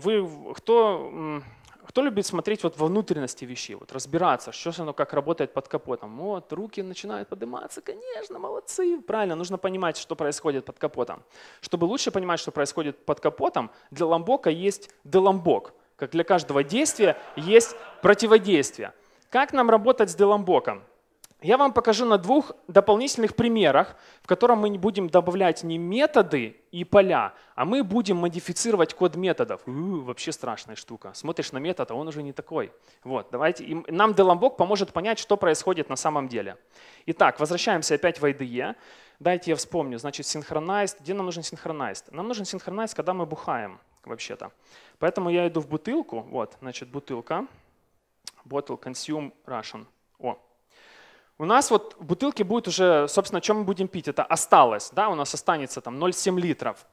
Speaker 1: вы, кто... Э, кто любит смотреть вот во внутренности вещей, вот разбираться, что оно как работает под капотом? Вот, руки начинают подниматься, конечно, молодцы. Правильно, нужно понимать, что происходит под капотом. Чтобы лучше понимать, что происходит под капотом, для ламбока есть деламбок. Как для каждого действия есть противодействие. Как нам работать с деламбоком? я вам покажу на двух дополнительных примерах, в котором мы не будем добавлять не методы и поля, а мы будем модифицировать код методов. У, вообще страшная штука. Смотришь на метод, а он уже не такой. Вот, давайте. И нам Деламбок поможет понять, что происходит на самом деле. Итак, возвращаемся опять в IDE. Дайте я вспомню. Значит, synchronized. Где нам нужен synchronized? Нам нужен synchronized, когда мы бухаем вообще-то. Поэтому я иду в бутылку. Вот, значит, бутылка. Bottle consume Russian у нас вот в бутылке будет уже, собственно, чем мы будем пить. Это осталось, да, у нас останется там 0,7 литров.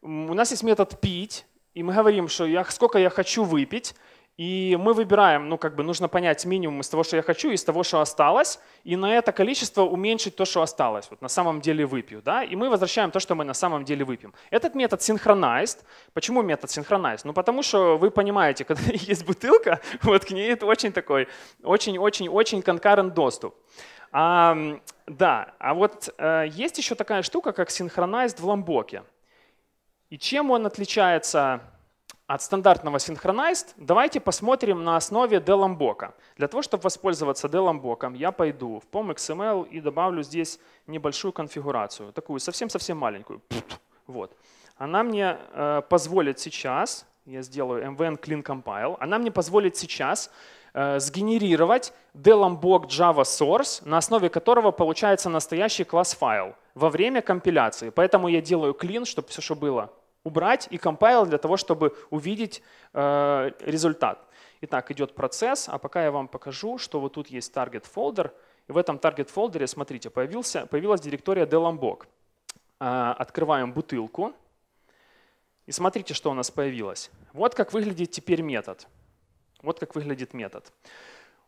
Speaker 1: У нас есть метод пить, и мы говорим, что я, сколько я хочу выпить, и мы выбираем, ну как бы нужно понять минимум из того, что я хочу, из того, что осталось, и на это количество уменьшить то, что осталось. Вот на самом деле выпью, да, и мы возвращаем то, что мы на самом деле выпьем. Этот метод synchronized. Почему метод synchronized? Ну потому что вы понимаете, когда есть бутылка, вот к ней это очень такой, очень-очень-очень конкарент доступ. А, да, а вот э, есть еще такая штука, как synchronized в ламбоке. И чем он отличается от стандартного Synchronized давайте посмотрим на основе Delambok'а. Для того, чтобы воспользоваться Delambok'ом, я пойду в POM.xml и добавлю здесь небольшую конфигурацию, такую совсем-совсем маленькую. Вот. Она мне э, позволит сейчас, я сделаю mvn clean compile, она мне позволит сейчас э, сгенерировать Delambok Java Source, на основе которого получается настоящий класс файл во время компиляции. Поэтому я делаю clean, чтобы все, что было убрать и compile для того, чтобы увидеть э, результат. Итак, идет процесс, а пока я вам покажу, что вот тут есть target folder, и в этом target folder, смотрите, появился, появилась директория delambok. Э, открываем бутылку, и смотрите, что у нас появилось. Вот как выглядит теперь метод. Вот как выглядит метод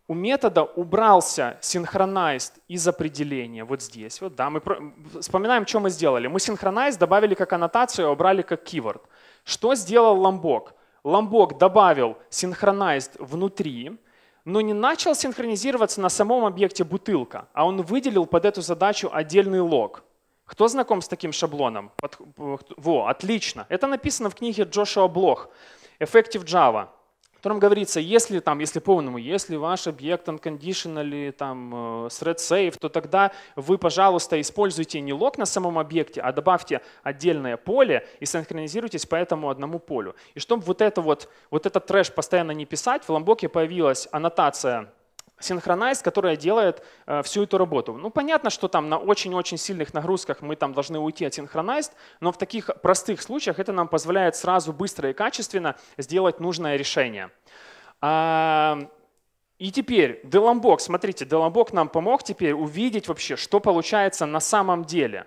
Speaker 1: у метода убрался synchronized из определения вот здесь. Вот, да, мы про... вспоминаем, что мы сделали. Мы synchronized добавили как аннотацию, а убрали как keyword. Что сделал Ломбок? Ломбок добавил synchronized внутри, но не начал синхронизироваться на самом объекте бутылка, а он выделил под эту задачу отдельный лог. Кто знаком с таким шаблоном? Во, отлично. Это написано в книге Джошуа Блох «Effective Java» котором говорится, если там, если по моему если ваш объект unconditional или там э, thread safe, то тогда вы, пожалуйста, используйте не лог на самом объекте, а добавьте отдельное поле и синхронизируйтесь по этому одному полю. И чтобы вот это вот, вот этот трэш постоянно не писать, в Ламбоке появилась аннотация синхронайз, которая делает э, всю эту работу. Ну, понятно, что там на очень-очень сильных нагрузках мы там должны уйти от синхронайз, но в таких простых случаях это нам позволяет сразу быстро и качественно сделать нужное решение. А, и теперь Delambok, смотрите, Delambok нам помог теперь увидеть вообще, что получается на самом деле.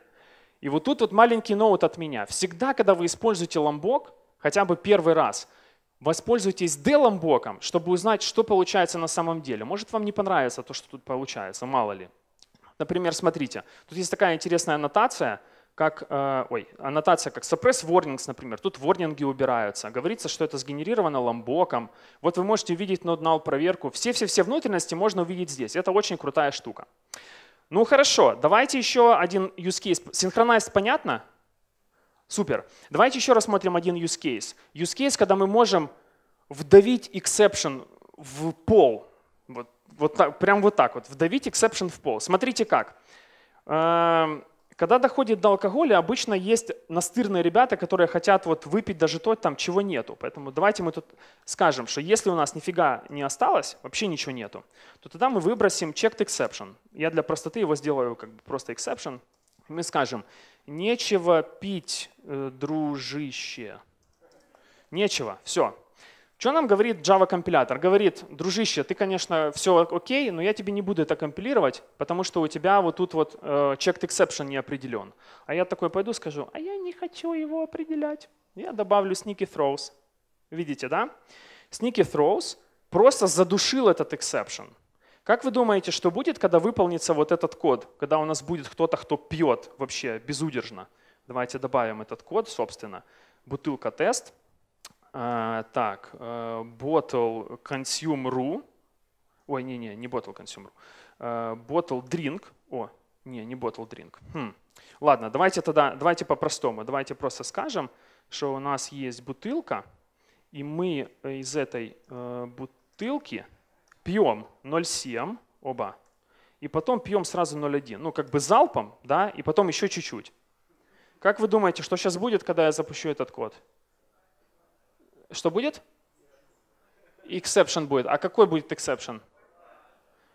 Speaker 1: И вот тут вот маленький ноут от меня. Всегда, когда вы используете ламбок, хотя бы первый раз – Воспользуйтесь делом Богом, чтобы узнать, что получается на самом деле. Может, вам не понравится то, что тут получается, мало ли. Например, смотрите, тут есть такая интересная аннотация, как, э, ой, аннотация как suppress warnings, например. Тут ворнинги убираются. Говорится, что это сгенерировано ламбоком. Вот вы можете увидеть нод null проверку. Все-все-все внутренности можно увидеть здесь. Это очень крутая штука. Ну хорошо, давайте еще один use case. Синхронайз понятно? Супер. Давайте еще рассмотрим один use case. Use case, когда мы можем вдавить exception в пол. Вот, вот так, прям вот так вот. Вдавить exception в пол. Смотрите как. Эм, когда доходит до алкоголя, обычно есть настырные ребята, которые хотят вот выпить даже то, там, чего нету. Поэтому давайте мы тут скажем, что если у нас нифига не осталось, вообще ничего нету, то тогда мы выбросим checked exception. Я для простоты его сделаю как бы просто exception. Мы скажем, Нечего пить, э, дружище. Нечего, все. Что нам говорит Java компилятор? Говорит, дружище, ты, конечно, все окей, но я тебе не буду это компилировать, потому что у тебя вот тут вот э, checked exception не определен. А я такой пойду скажу, а я не хочу его определять. Я добавлю sneaky throws. Видите, да? Sneaky throws просто задушил этот exception. Как вы думаете, что будет, когда выполнится вот этот код, когда у нас будет кто-то, кто пьет вообще безудержно? Давайте добавим этот код, собственно. Бутылка тест. А, так, э, bottle consume.ru. Ой, не-не, не bottle consume.ru. Э, bottle drink. О, не, не bottle drink. Хм. Ладно, давайте тогда, давайте по-простому. Давайте просто скажем, что у нас есть бутылка, и мы из этой э, бутылки пьем 0,7, оба, и потом пьем сразу 0,1, ну как бы залпом, да, и потом еще чуть-чуть. Как вы думаете, что сейчас будет, когда я запущу этот код? Что будет? Exception будет. А какой будет exception?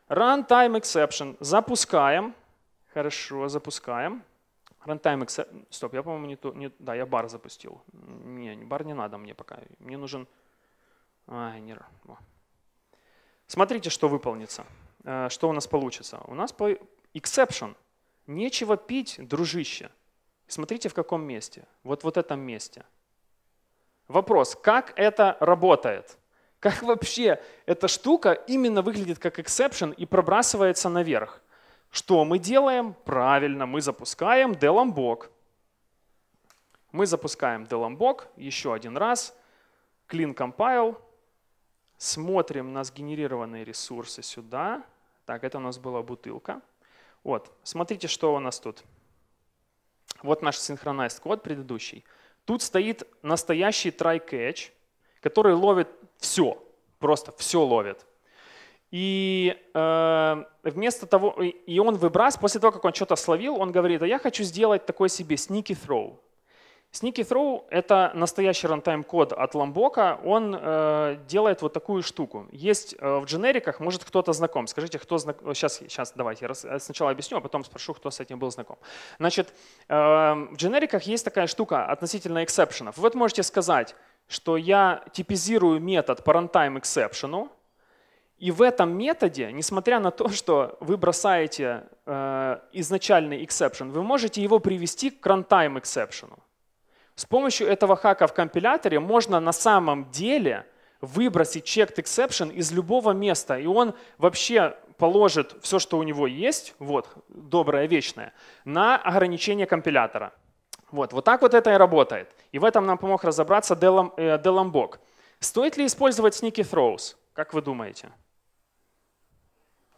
Speaker 1: Runtime exception. Запускаем. Хорошо, запускаем. Runtime exception. Стоп, я, по-моему, не то. Не, да, я бар запустил. Не, бар не надо мне пока. Мне нужен... Ай, не... Смотрите, что выполнится, э, что у нас получится. У нас по exception. Нечего пить, дружище. Смотрите, в каком месте. Вот в вот этом месте. Вопрос, как это работает? Как вообще эта штука именно выглядит как exception и пробрасывается наверх? Что мы делаем? Правильно, мы запускаем Delambok. Мы запускаем Delambok еще один раз. Clean compile. Смотрим на сгенерированные ресурсы сюда. Так, это у нас была бутылка. Вот, смотрите, что у нас тут. Вот наш синхронайст код предыдущий. Тут стоит настоящий try-catch, который ловит все, просто все ловит. И э, вместо того, и он выбрасывает, после того, как он что-то словил, он говорит, а я хочу сделать такой себе sneaky throw. Sneaky throw — это настоящий рантайм-код от Ламбока. Он э, делает вот такую штуку. Есть э, в дженериках, может, кто-то знаком. Скажите, кто знаком. Сейчас, сейчас давайте я э, сначала объясню, а потом спрошу, кто с этим был знаком. Значит, э, в дженериках есть такая штука относительно эксепшенов. Вы вот можете сказать, что я типизирую метод по runtime exception, и в этом методе, несмотря на то, что вы бросаете э, изначальный exception, вы можете его привести к runtime exception. С помощью этого хака в компиляторе можно на самом деле выбросить checked exception из любого места, и он вообще положит все, что у него есть, вот, доброе, вечное, на ограничение компилятора. Вот, вот так вот это и работает. И в этом нам помог разобраться Деламбок. Э, Стоит ли использовать sneaky throws? Как вы думаете?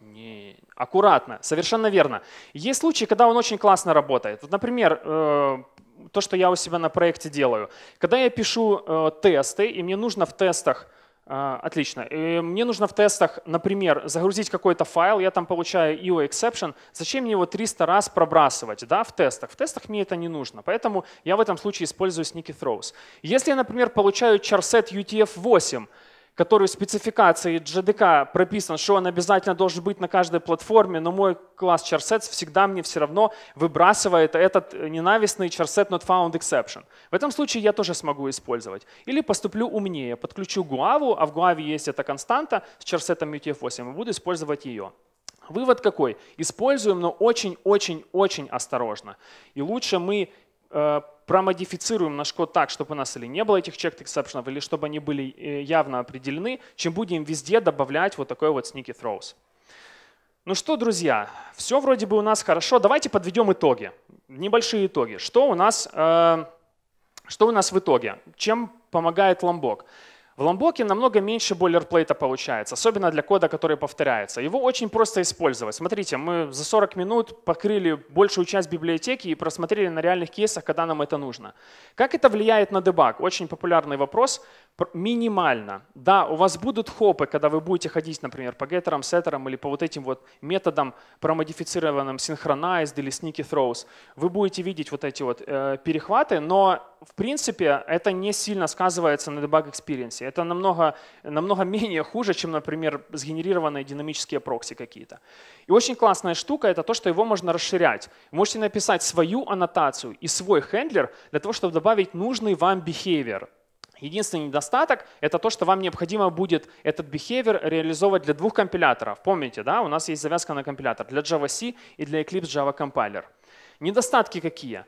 Speaker 1: Не, Аккуратно, совершенно верно. Есть случаи, когда он очень классно работает. Вот, например, э, то, что я у себя на проекте делаю. Когда я пишу э, тесты, и мне нужно в тестах э, Отлично. мне нужно в тестах, например, загрузить какой-то файл, я там получаю IO exception. Зачем мне его 300 раз пробрасывать да, в тестах? В тестах мне это не нужно, поэтому я в этом случае использую sneaky throws. Если я, например, получаю charset UTF-8, который в спецификации JDK прописан, что он обязательно должен быть на каждой платформе, но мой класс charset всегда мне все равно выбрасывает этот э, ненавистный charset not found exception. В этом случае я тоже смогу использовать. Или поступлю умнее, подключу Guava, а в Guava есть эта константа с charset UTF-8, и буду использовать ее. Вывод какой? Используем, но очень-очень-очень осторожно. И лучше мы Э, промодифицируем наш код так, чтобы у нас или не было этих checked exception, или чтобы они были э, явно определены, чем будем везде добавлять вот такой вот sneaky throws. Ну что, друзья, все вроде бы у нас хорошо. Давайте подведем итоги, небольшие итоги. Что у нас, э, что у нас в итоге? Чем помогает Lombok? В Ламбоке намного меньше бойлерплейта получается, особенно для кода, который повторяется. Его очень просто использовать. Смотрите, мы за 40 минут покрыли большую часть библиотеки и просмотрели на реальных кейсах, когда нам это нужно. Как это влияет на дебаг? Очень популярный вопрос. Минимально. Да, у вас будут хопы, когда вы будете ходить, например, по геттерам, сеттерам или по вот этим вот методам, промодифицированным synchronized или sneaky throws. Вы будете видеть вот эти вот э, перехваты, но в принципе это не сильно сказывается на debug experience. Это намного, намного менее хуже, чем, например, сгенерированные динамические прокси какие-то. И очень классная штука это то, что его можно расширять. Вы можете написать свою аннотацию и свой хендлер для того, чтобы добавить нужный вам behavior. Единственный недостаток — это то, что вам необходимо будет этот behavior реализовывать для двух компиляторов. Помните, да, у нас есть завязка на компилятор для Java-C и для Eclipse Java Compiler. Недостатки какие?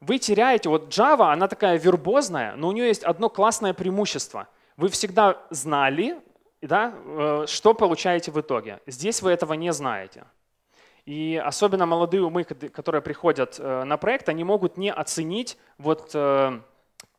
Speaker 1: Вы теряете, вот Java, она такая вербозная, но у нее есть одно классное преимущество. Вы всегда знали, да, э, что получаете в итоге. Здесь вы этого не знаете. И особенно молодые умы, которые приходят э, на проект, они могут не оценить вот э,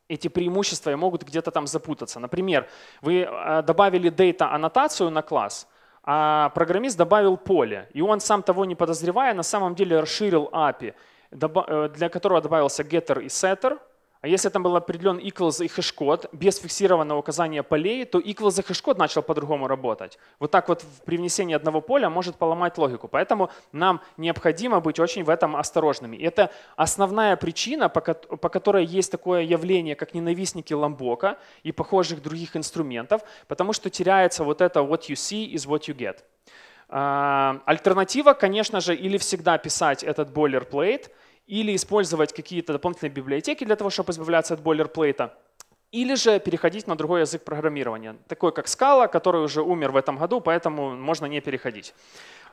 Speaker 1: эти преимущества и могут где-то там запутаться. Например, вы а, добавили дейта-аннотацию на класс, а программист добавил поле, и он сам того не подозревая, на самом деле расширил API, э, для которого добавился getter и setter – а если там был определен equals и хэшкод без фиксированного указания полей, то equals и хэшкод начал по-другому работать. Вот так вот в привнесении одного поля может поломать логику. Поэтому нам необходимо быть очень в этом осторожными. И это основная причина, по, по которой есть такое явление, как ненавистники ламбока и похожих других инструментов, потому что теряется вот это what you see is what you get. А, альтернатива, конечно же, или всегда писать этот boilerplate – или использовать какие-то дополнительные библиотеки для того, чтобы избавляться от бойлерплейта, или же переходить на другой язык программирования, такой как Scala, который уже умер в этом году, поэтому можно не переходить.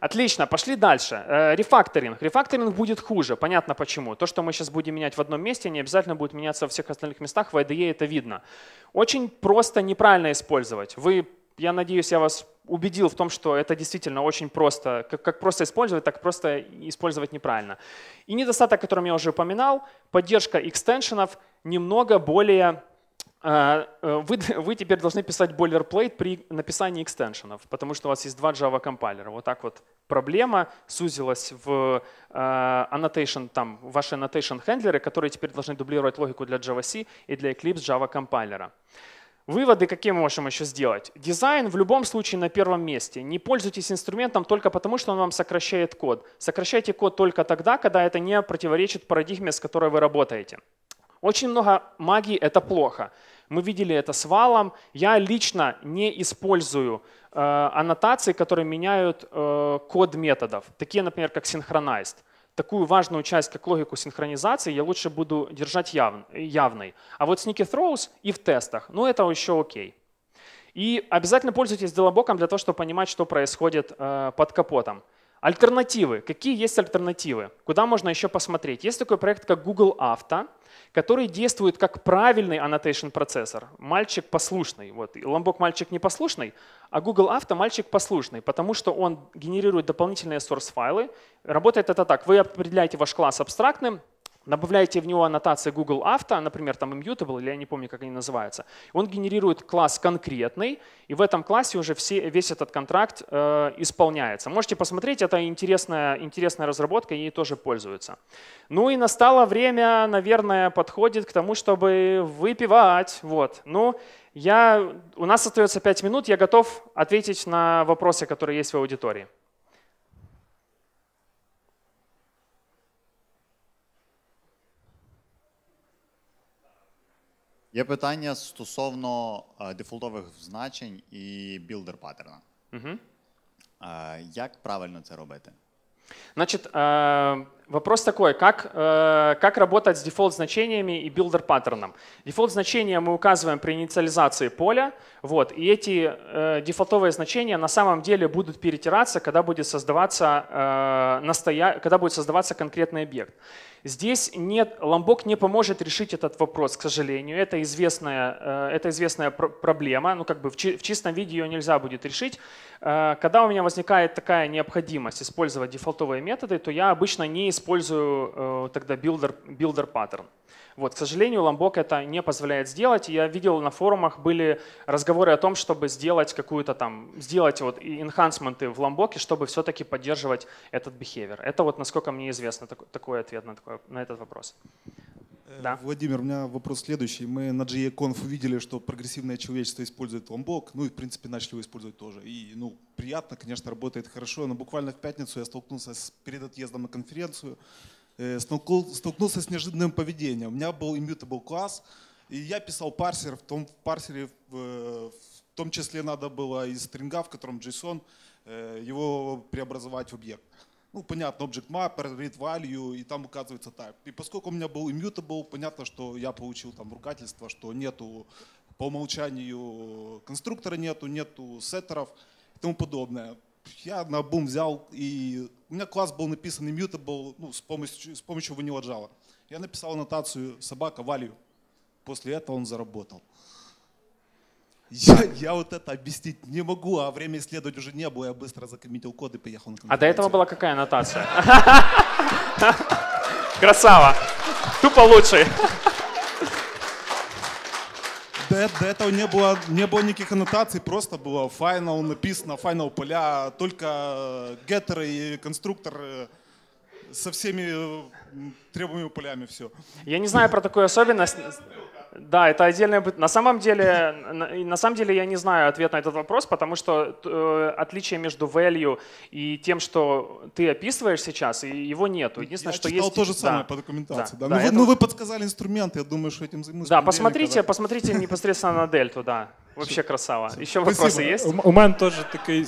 Speaker 1: Отлично, пошли дальше. Э, рефакторинг. Рефакторинг будет хуже, понятно почему. То, что мы сейчас будем менять в одном месте, не обязательно будет меняться во всех остальных местах, в IDE это видно. Очень просто неправильно использовать. Вы я надеюсь, я вас убедил в том, что это действительно очень просто. Как, как просто использовать, так просто использовать неправильно. И недостаток, о котором я уже упоминал, поддержка экстеншенов немного более э, э, вы, вы теперь должны писать boilerplate при написании экстеншенов, потому что у вас есть два Java компайлера. Вот так вот проблема сузилась в э, annotation, там, ваши annotation хендлеры, которые теперь должны дублировать логику для Java C и для Eclipse Java компайлера. Выводы какие мы можем еще сделать? Дизайн в любом случае на первом месте. Не пользуйтесь инструментом только потому, что он вам сокращает код. Сокращайте код только тогда, когда это не противоречит парадигме, с которой вы работаете. Очень много магии — это плохо. Мы видели это с валом. Я лично не использую э, аннотации, которые меняют э, код методов. Такие, например, как synchronized такую важную часть, как логику синхронизации, я лучше буду держать яв, явной. А вот sneaky throws и в тестах, ну это еще окей. И обязательно пользуйтесь делобоком для того, чтобы понимать, что происходит э, под капотом. Альтернативы. Какие есть альтернативы? Куда можно еще посмотреть? Есть такой проект, как Google Auto, который действует как правильный annotation процессор. Мальчик послушный. Вот. Ламбок мальчик непослушный, а Google Auto мальчик послушный, потому что он генерирует дополнительные source файлы. Работает это так. Вы определяете ваш класс абстрактным, Добавляете в него аннотации Google Auto, например, там Immutable, или я не помню, как они называются. Он генерирует класс конкретный, и в этом классе уже все, весь этот контракт э, исполняется. Можете посмотреть, это интересная, интересная разработка, ей тоже пользуются. Ну и настало время, наверное, подходит к тому, чтобы выпивать. Вот. Ну, я, у нас остается 5 минут, я готов ответить на вопросы, которые есть в аудитории. Є питання
Speaker 2: стосовно е, дефолтових значень і білдер паттерна. Угу. Як правильно це робити?
Speaker 1: Значить, Вопрос такой, как, э, как работать с дефолт-значениями и билдер-паттерном? Дефолт-значения мы указываем при инициализации поля, вот, и эти э, дефолтовые значения на самом деле будут перетираться, когда будет, создаваться, э, настоя... когда будет создаваться конкретный объект. Здесь нет, Ламбок не поможет решить этот вопрос, к сожалению. Это известная, э, это известная пр проблема, ну как бы в, чи в чистом виде ее нельзя будет решить. Э, когда у меня возникает такая необходимость использовать дефолтовые методы, то я обычно не использую э, тогда builder, builder pattern. Вот, к сожалению, Lombok это не позволяет сделать. Я видел на форумах были разговоры о том, чтобы сделать какую-то там, сделать вот enhancements в Lombok, чтобы все-таки поддерживать этот behavior. Это вот, насколько мне известно, такой, такой ответ на, такой, на этот вопрос. Э, да.
Speaker 2: Владимир, у меня вопрос следующий. Мы на GEConf увидели, что прогрессивное человечество использует ломбок, ну и в принципе начали его использовать тоже. И ну, приятно, конечно, работает хорошо, но буквально в пятницу я столкнулся с, перед отъездом на конференцию, э, столкнулся с неожиданным поведением. У меня был immutable класс, и я писал парсер, в том в парсере в, в том числе надо было из стринга, в котором JSON, э, его преобразовать в объект ну, понятно, Object Mapper, Read Value, и там указывается type. И поскольку у меня был immutable, понятно, что я получил там ругательство, что нету по умолчанию конструктора нету, нету сеттеров и тому подобное. Я на бум взял, и у меня класс был написан immutable ну, с помощью, с помощью Vanilla Java. Я написал аннотацию собака value. После этого он заработал я, я вот это объяснить не могу, а время исследовать уже не было, я быстро закоммитил
Speaker 1: код и поехал на А до этого была какая аннотация? Красава! Тупо лучший! До, до
Speaker 2: этого не было, не было никаких аннотаций, просто было final написано, final поля, только
Speaker 1: геттеры и конструктор э, со всеми э, требуемыми полями все. Я не знаю про такую особенность. Да, это отдельное. На самом деле, на самом деле я не знаю ответ на этот вопрос, потому что э, отличие между value и тем, что ты описываешь сейчас, его нету. Единственное, я что читал есть... то же самое да. по документации. Да. Да. Да, ну, это... вы, ну вы
Speaker 2: подсказали инструмент, я думаю, что этим займусь.
Speaker 1: Да, посмотрите, когда... посмотрите непосредственно на дельту, да. Вообще красава. Еще вопросы есть? у меня тоже такой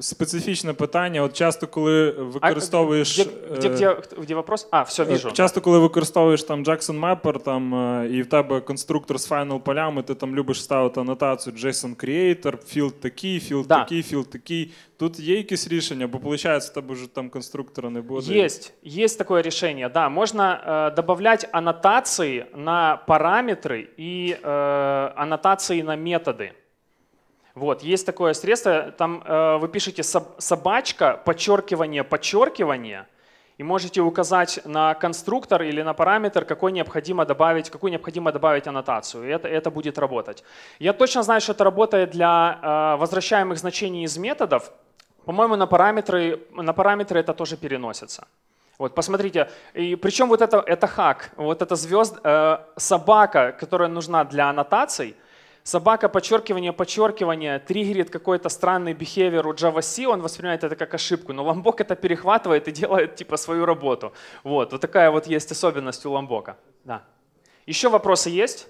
Speaker 1: специфічне питання. От часто, коли а, використовуєш. А, де, де, де, де вопрос? А, все, вижу. Часто,
Speaker 2: коли використовуєш там Jackson Mapper, там, і в тебе конструктор з final полями, ти там любиш ставити анотацію JSON Creator, field такий, field да. такий, field такий. Тут є якісь рішення, бо виходить, в тебе вже там конструктора не буде. Есть,
Speaker 1: есть такое решение, да. Можно э, добавлять аннотации на параметры и э, аннотации на методы. Вот, есть такое средство, там э, вы пишете собачка, подчеркивание, подчеркивание, и можете указать на конструктор или на параметр, какой необходимо добавить, какую необходимо добавить аннотацию. И это, это будет работать. Я точно знаю, что это работает для э, возвращаемых значений из методов. По-моему, на параметры, на параметры это тоже переносится. Вот, посмотрите, и причем вот это, это хак, вот эта звезд, э, собака, которая нужна для аннотаций, Собака, подчеркивание, подчеркивание, триггерит какой-то странный behavior у C он воспринимает это как ошибку, но Ламбок это перехватывает и делает типа свою работу. Вот, вот такая вот есть особенность у Ламбока. Да. Еще вопросы есть?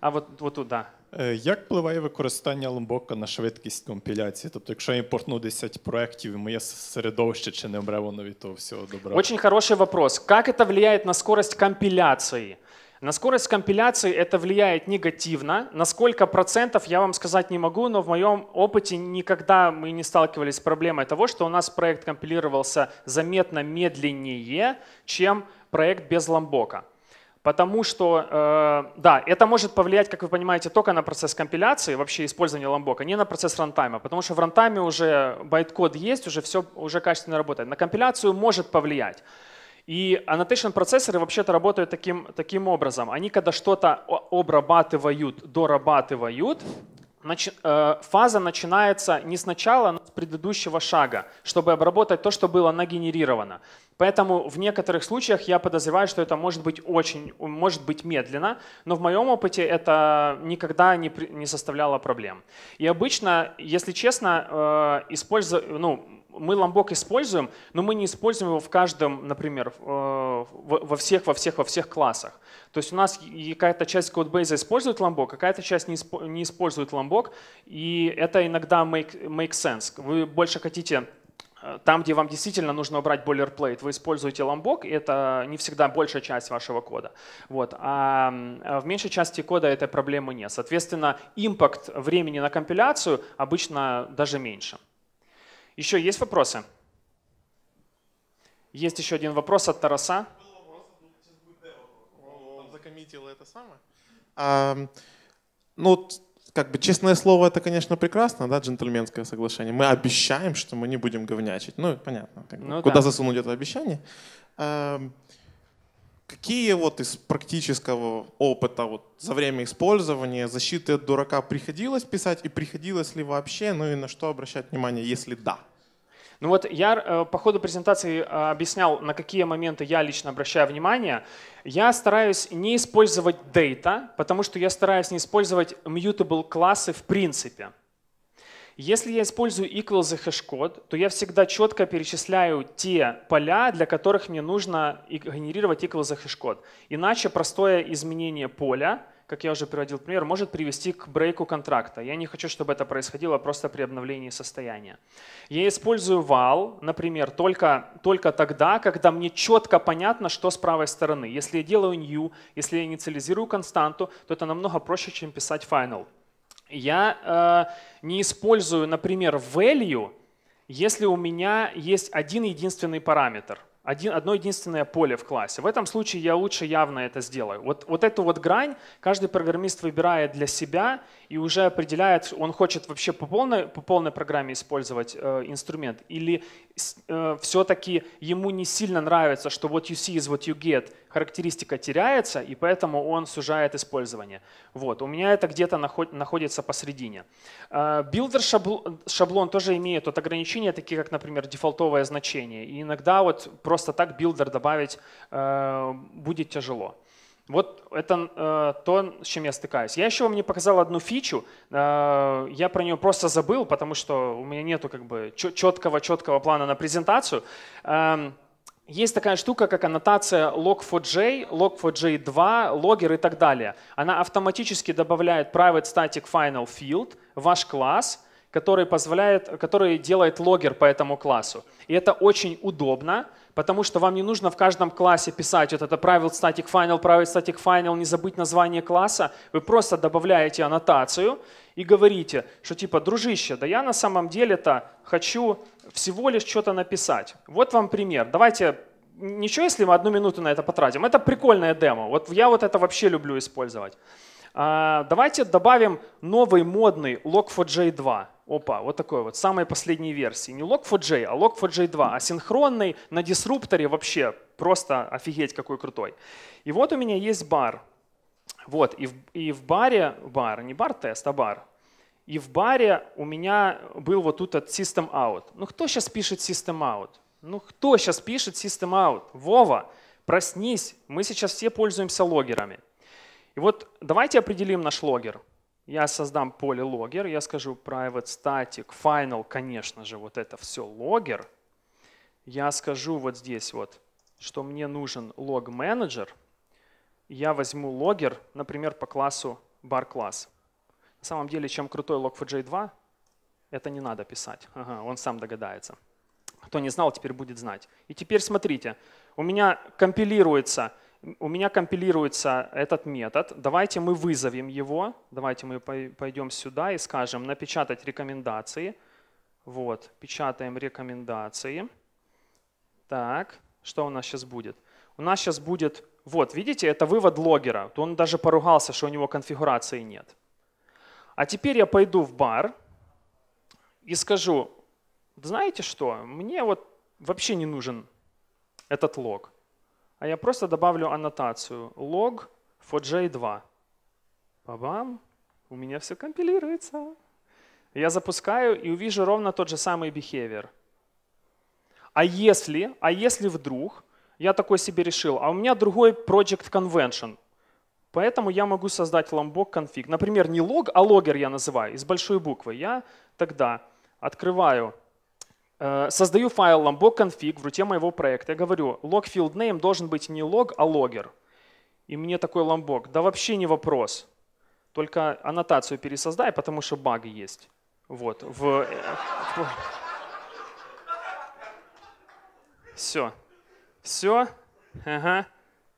Speaker 1: А вот, вот тут, да.
Speaker 2: Э, як впливає використання Ломбока на швидкість компіляції? Тобто, якщо я імпортну 10 проєктів, моє середовище чи не умре воно від того всього добра? Очень
Speaker 1: хороший вопрос. Как это влияет на скорость компиляции? На скорость компиляции это влияет негативно. На сколько процентов я вам сказать не могу, но в моем опыте никогда мы не сталкивались с проблемой того, что у нас проект компилировался заметно медленнее, чем проект без ламбока. Потому что, э, да, это может повлиять, как вы понимаете, только на процесс компиляции, вообще использования ламбока, не на процесс рантайма. Потому что в рантайме уже байткод есть, уже все уже качественно работает. На компиляцию может повлиять. И annotation процессоры вообще-то работают таким, таким образом. Они когда что-то обрабатывают, дорабатывают, начи, э, фаза начинается не сначала, но с предыдущего шага, чтобы обработать то, что было нагенерировано. Поэтому в некоторых случаях я подозреваю, что это может быть очень, может быть медленно, но в моем опыте это никогда не, не составляло проблем. И обычно, если честно, э, использую, ну, мы ламбок используем, но мы не используем его в каждом, например, э, во всех, во всех, во всех классах. То есть у нас какая-то часть кодбейза использует ламбок, какая-то часть не использует ламбок, и это иногда make, make sense. Вы больше хотите э, там, где вам действительно нужно убрать boilerplate, вы используете ламбок, и это не всегда большая часть вашего кода. Вот. А, а в меньшей части кода этой проблемы нет. Соответственно, импакт времени на компиляцию обычно даже меньше. Еще есть вопросы? Есть еще один вопрос от Тараса.
Speaker 2: закоммитил это самое. А, ну, как бы честное слово, это, конечно, прекрасно, да, джентльменское соглашение. Мы обещаем, что мы не будем говнячить. Ну, понятно. Как бы, ну, куда да. засунуть это обещание? А, Какие вот из практического опыта вот за время использования защиты от дурака приходилось писать и приходилось ли вообще, ну и на что обращать внимание, если да?
Speaker 1: Ну вот я э, по ходу презентации э, объяснял, на какие моменты я лично обращаю внимание. Я стараюсь не использовать дейта, потому что я стараюсь не использовать mutable классы в принципе. Если я использую equals и хэш-код, то я всегда четко перечисляю те поля, для которых мне нужно генерировать equals и хэш-код. Иначе простое изменение поля, как я уже приводил пример, может привести к брейку контракта. Я не хочу, чтобы это происходило просто при обновлении состояния. Я использую вал, например, только, только тогда, когда мне четко понятно, что с правой стороны. Если я делаю new, если я инициализирую константу, то это намного проще, чем писать final. Я э, не использую, например, value, если у меня есть один единственный параметр, один, одно единственное поле в классе. В этом случае я лучше явно это сделаю. Вот, вот эту вот грань каждый программист выбирает для себя и уже определяет, он хочет вообще по полной, по полной программе использовать э, инструмент или Э, все-таки ему не сильно нравится, что what you see is what you get, характеристика теряется, и поэтому он сужает использование. Вот, у меня это где-то находится посередине. Э, билдер шаблон, тоже имеет вот ограничения, такие как, например, дефолтовое значение. И иногда вот просто так билдер добавить э, будет тяжело. Вот это э, то, с чем я стыкаюсь. Я еще вам не показал одну фичу. Э, я про нее просто забыл, потому что у меня нету как бы четкого-четкого плана на презентацию. Э, есть такая штука, как аннотация log4j, log4j2, логер и так далее. Она автоматически добавляет private static final field в ваш класс – который, позволяет, который делает логер по этому классу. И это очень удобно, потому что вам не нужно в каждом классе писать вот это правил static final, правил static final, не забыть название класса. Вы просто добавляете аннотацию и говорите, что типа, дружище, да я на самом деле-то хочу всего лишь что-то написать. Вот вам пример. Давайте ничего, если мы одну минуту на это потратим. Это прикольная демо. Вот я вот это вообще люблю использовать. А, давайте добавим новый модный Log4j2. Опа, вот такой вот, самой последней версии. Не Log4j, а Log4j 2, асинхронный, на дисрупторе вообще просто офигеть какой крутой. И вот у меня есть бар. Вот, и в, и в баре, бар, не бар-тест, а бар. И в баре у меня был вот тут от system out. Ну кто сейчас пишет system out? Ну кто сейчас пишет system out? Вова, проснись, мы сейчас все пользуемся логерами. И вот давайте определим наш логер. Я создам поле логер, я скажу private static final, конечно же, вот это все логер. Я скажу вот здесь вот, что мне нужен лог менеджер. Я возьму логер, например, по классу bar класс. На самом деле, чем крутой log4j2, это не надо писать. Ага, он сам догадается. Кто не знал, теперь будет знать. И теперь смотрите, у меня компилируется у меня компилируется этот метод. Давайте мы вызовем его. Давайте мы пойдем сюда и скажем напечатать рекомендации. Вот, печатаем рекомендации. Так, что у нас сейчас будет? У нас сейчас будет, вот, видите, это вывод логера. Он даже поругался, что у него конфигурации нет. А теперь я пойду в бар и скажу, знаете что, мне вот вообще не нужен этот лог а я просто добавлю аннотацию log for j2. Бабам, у меня все компилируется. Я запускаю и увижу ровно тот же самый behavior. А если, а если вдруг я такой себе решил, а у меня другой project convention, поэтому я могу создать lambok конфиг. Например, не log, а logger я называю, из большой буквы. Я тогда открываю Э, создаю файл lambok.config в руте моего проекта. Я говорю, log field name должен быть не log, а logger. И мне такой ламбок, да вообще не вопрос. Только аннотацию пересоздай, потому что баги есть. Вот. В... Э, Все. Все. Ага.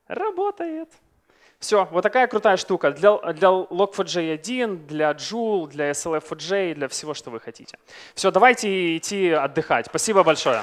Speaker 1: Работает. Все, вот такая крутая штука для, для Log4j1, для Joule, для SLF4j, для всего, что вы хотите. Все, давайте идти отдыхать. Спасибо большое.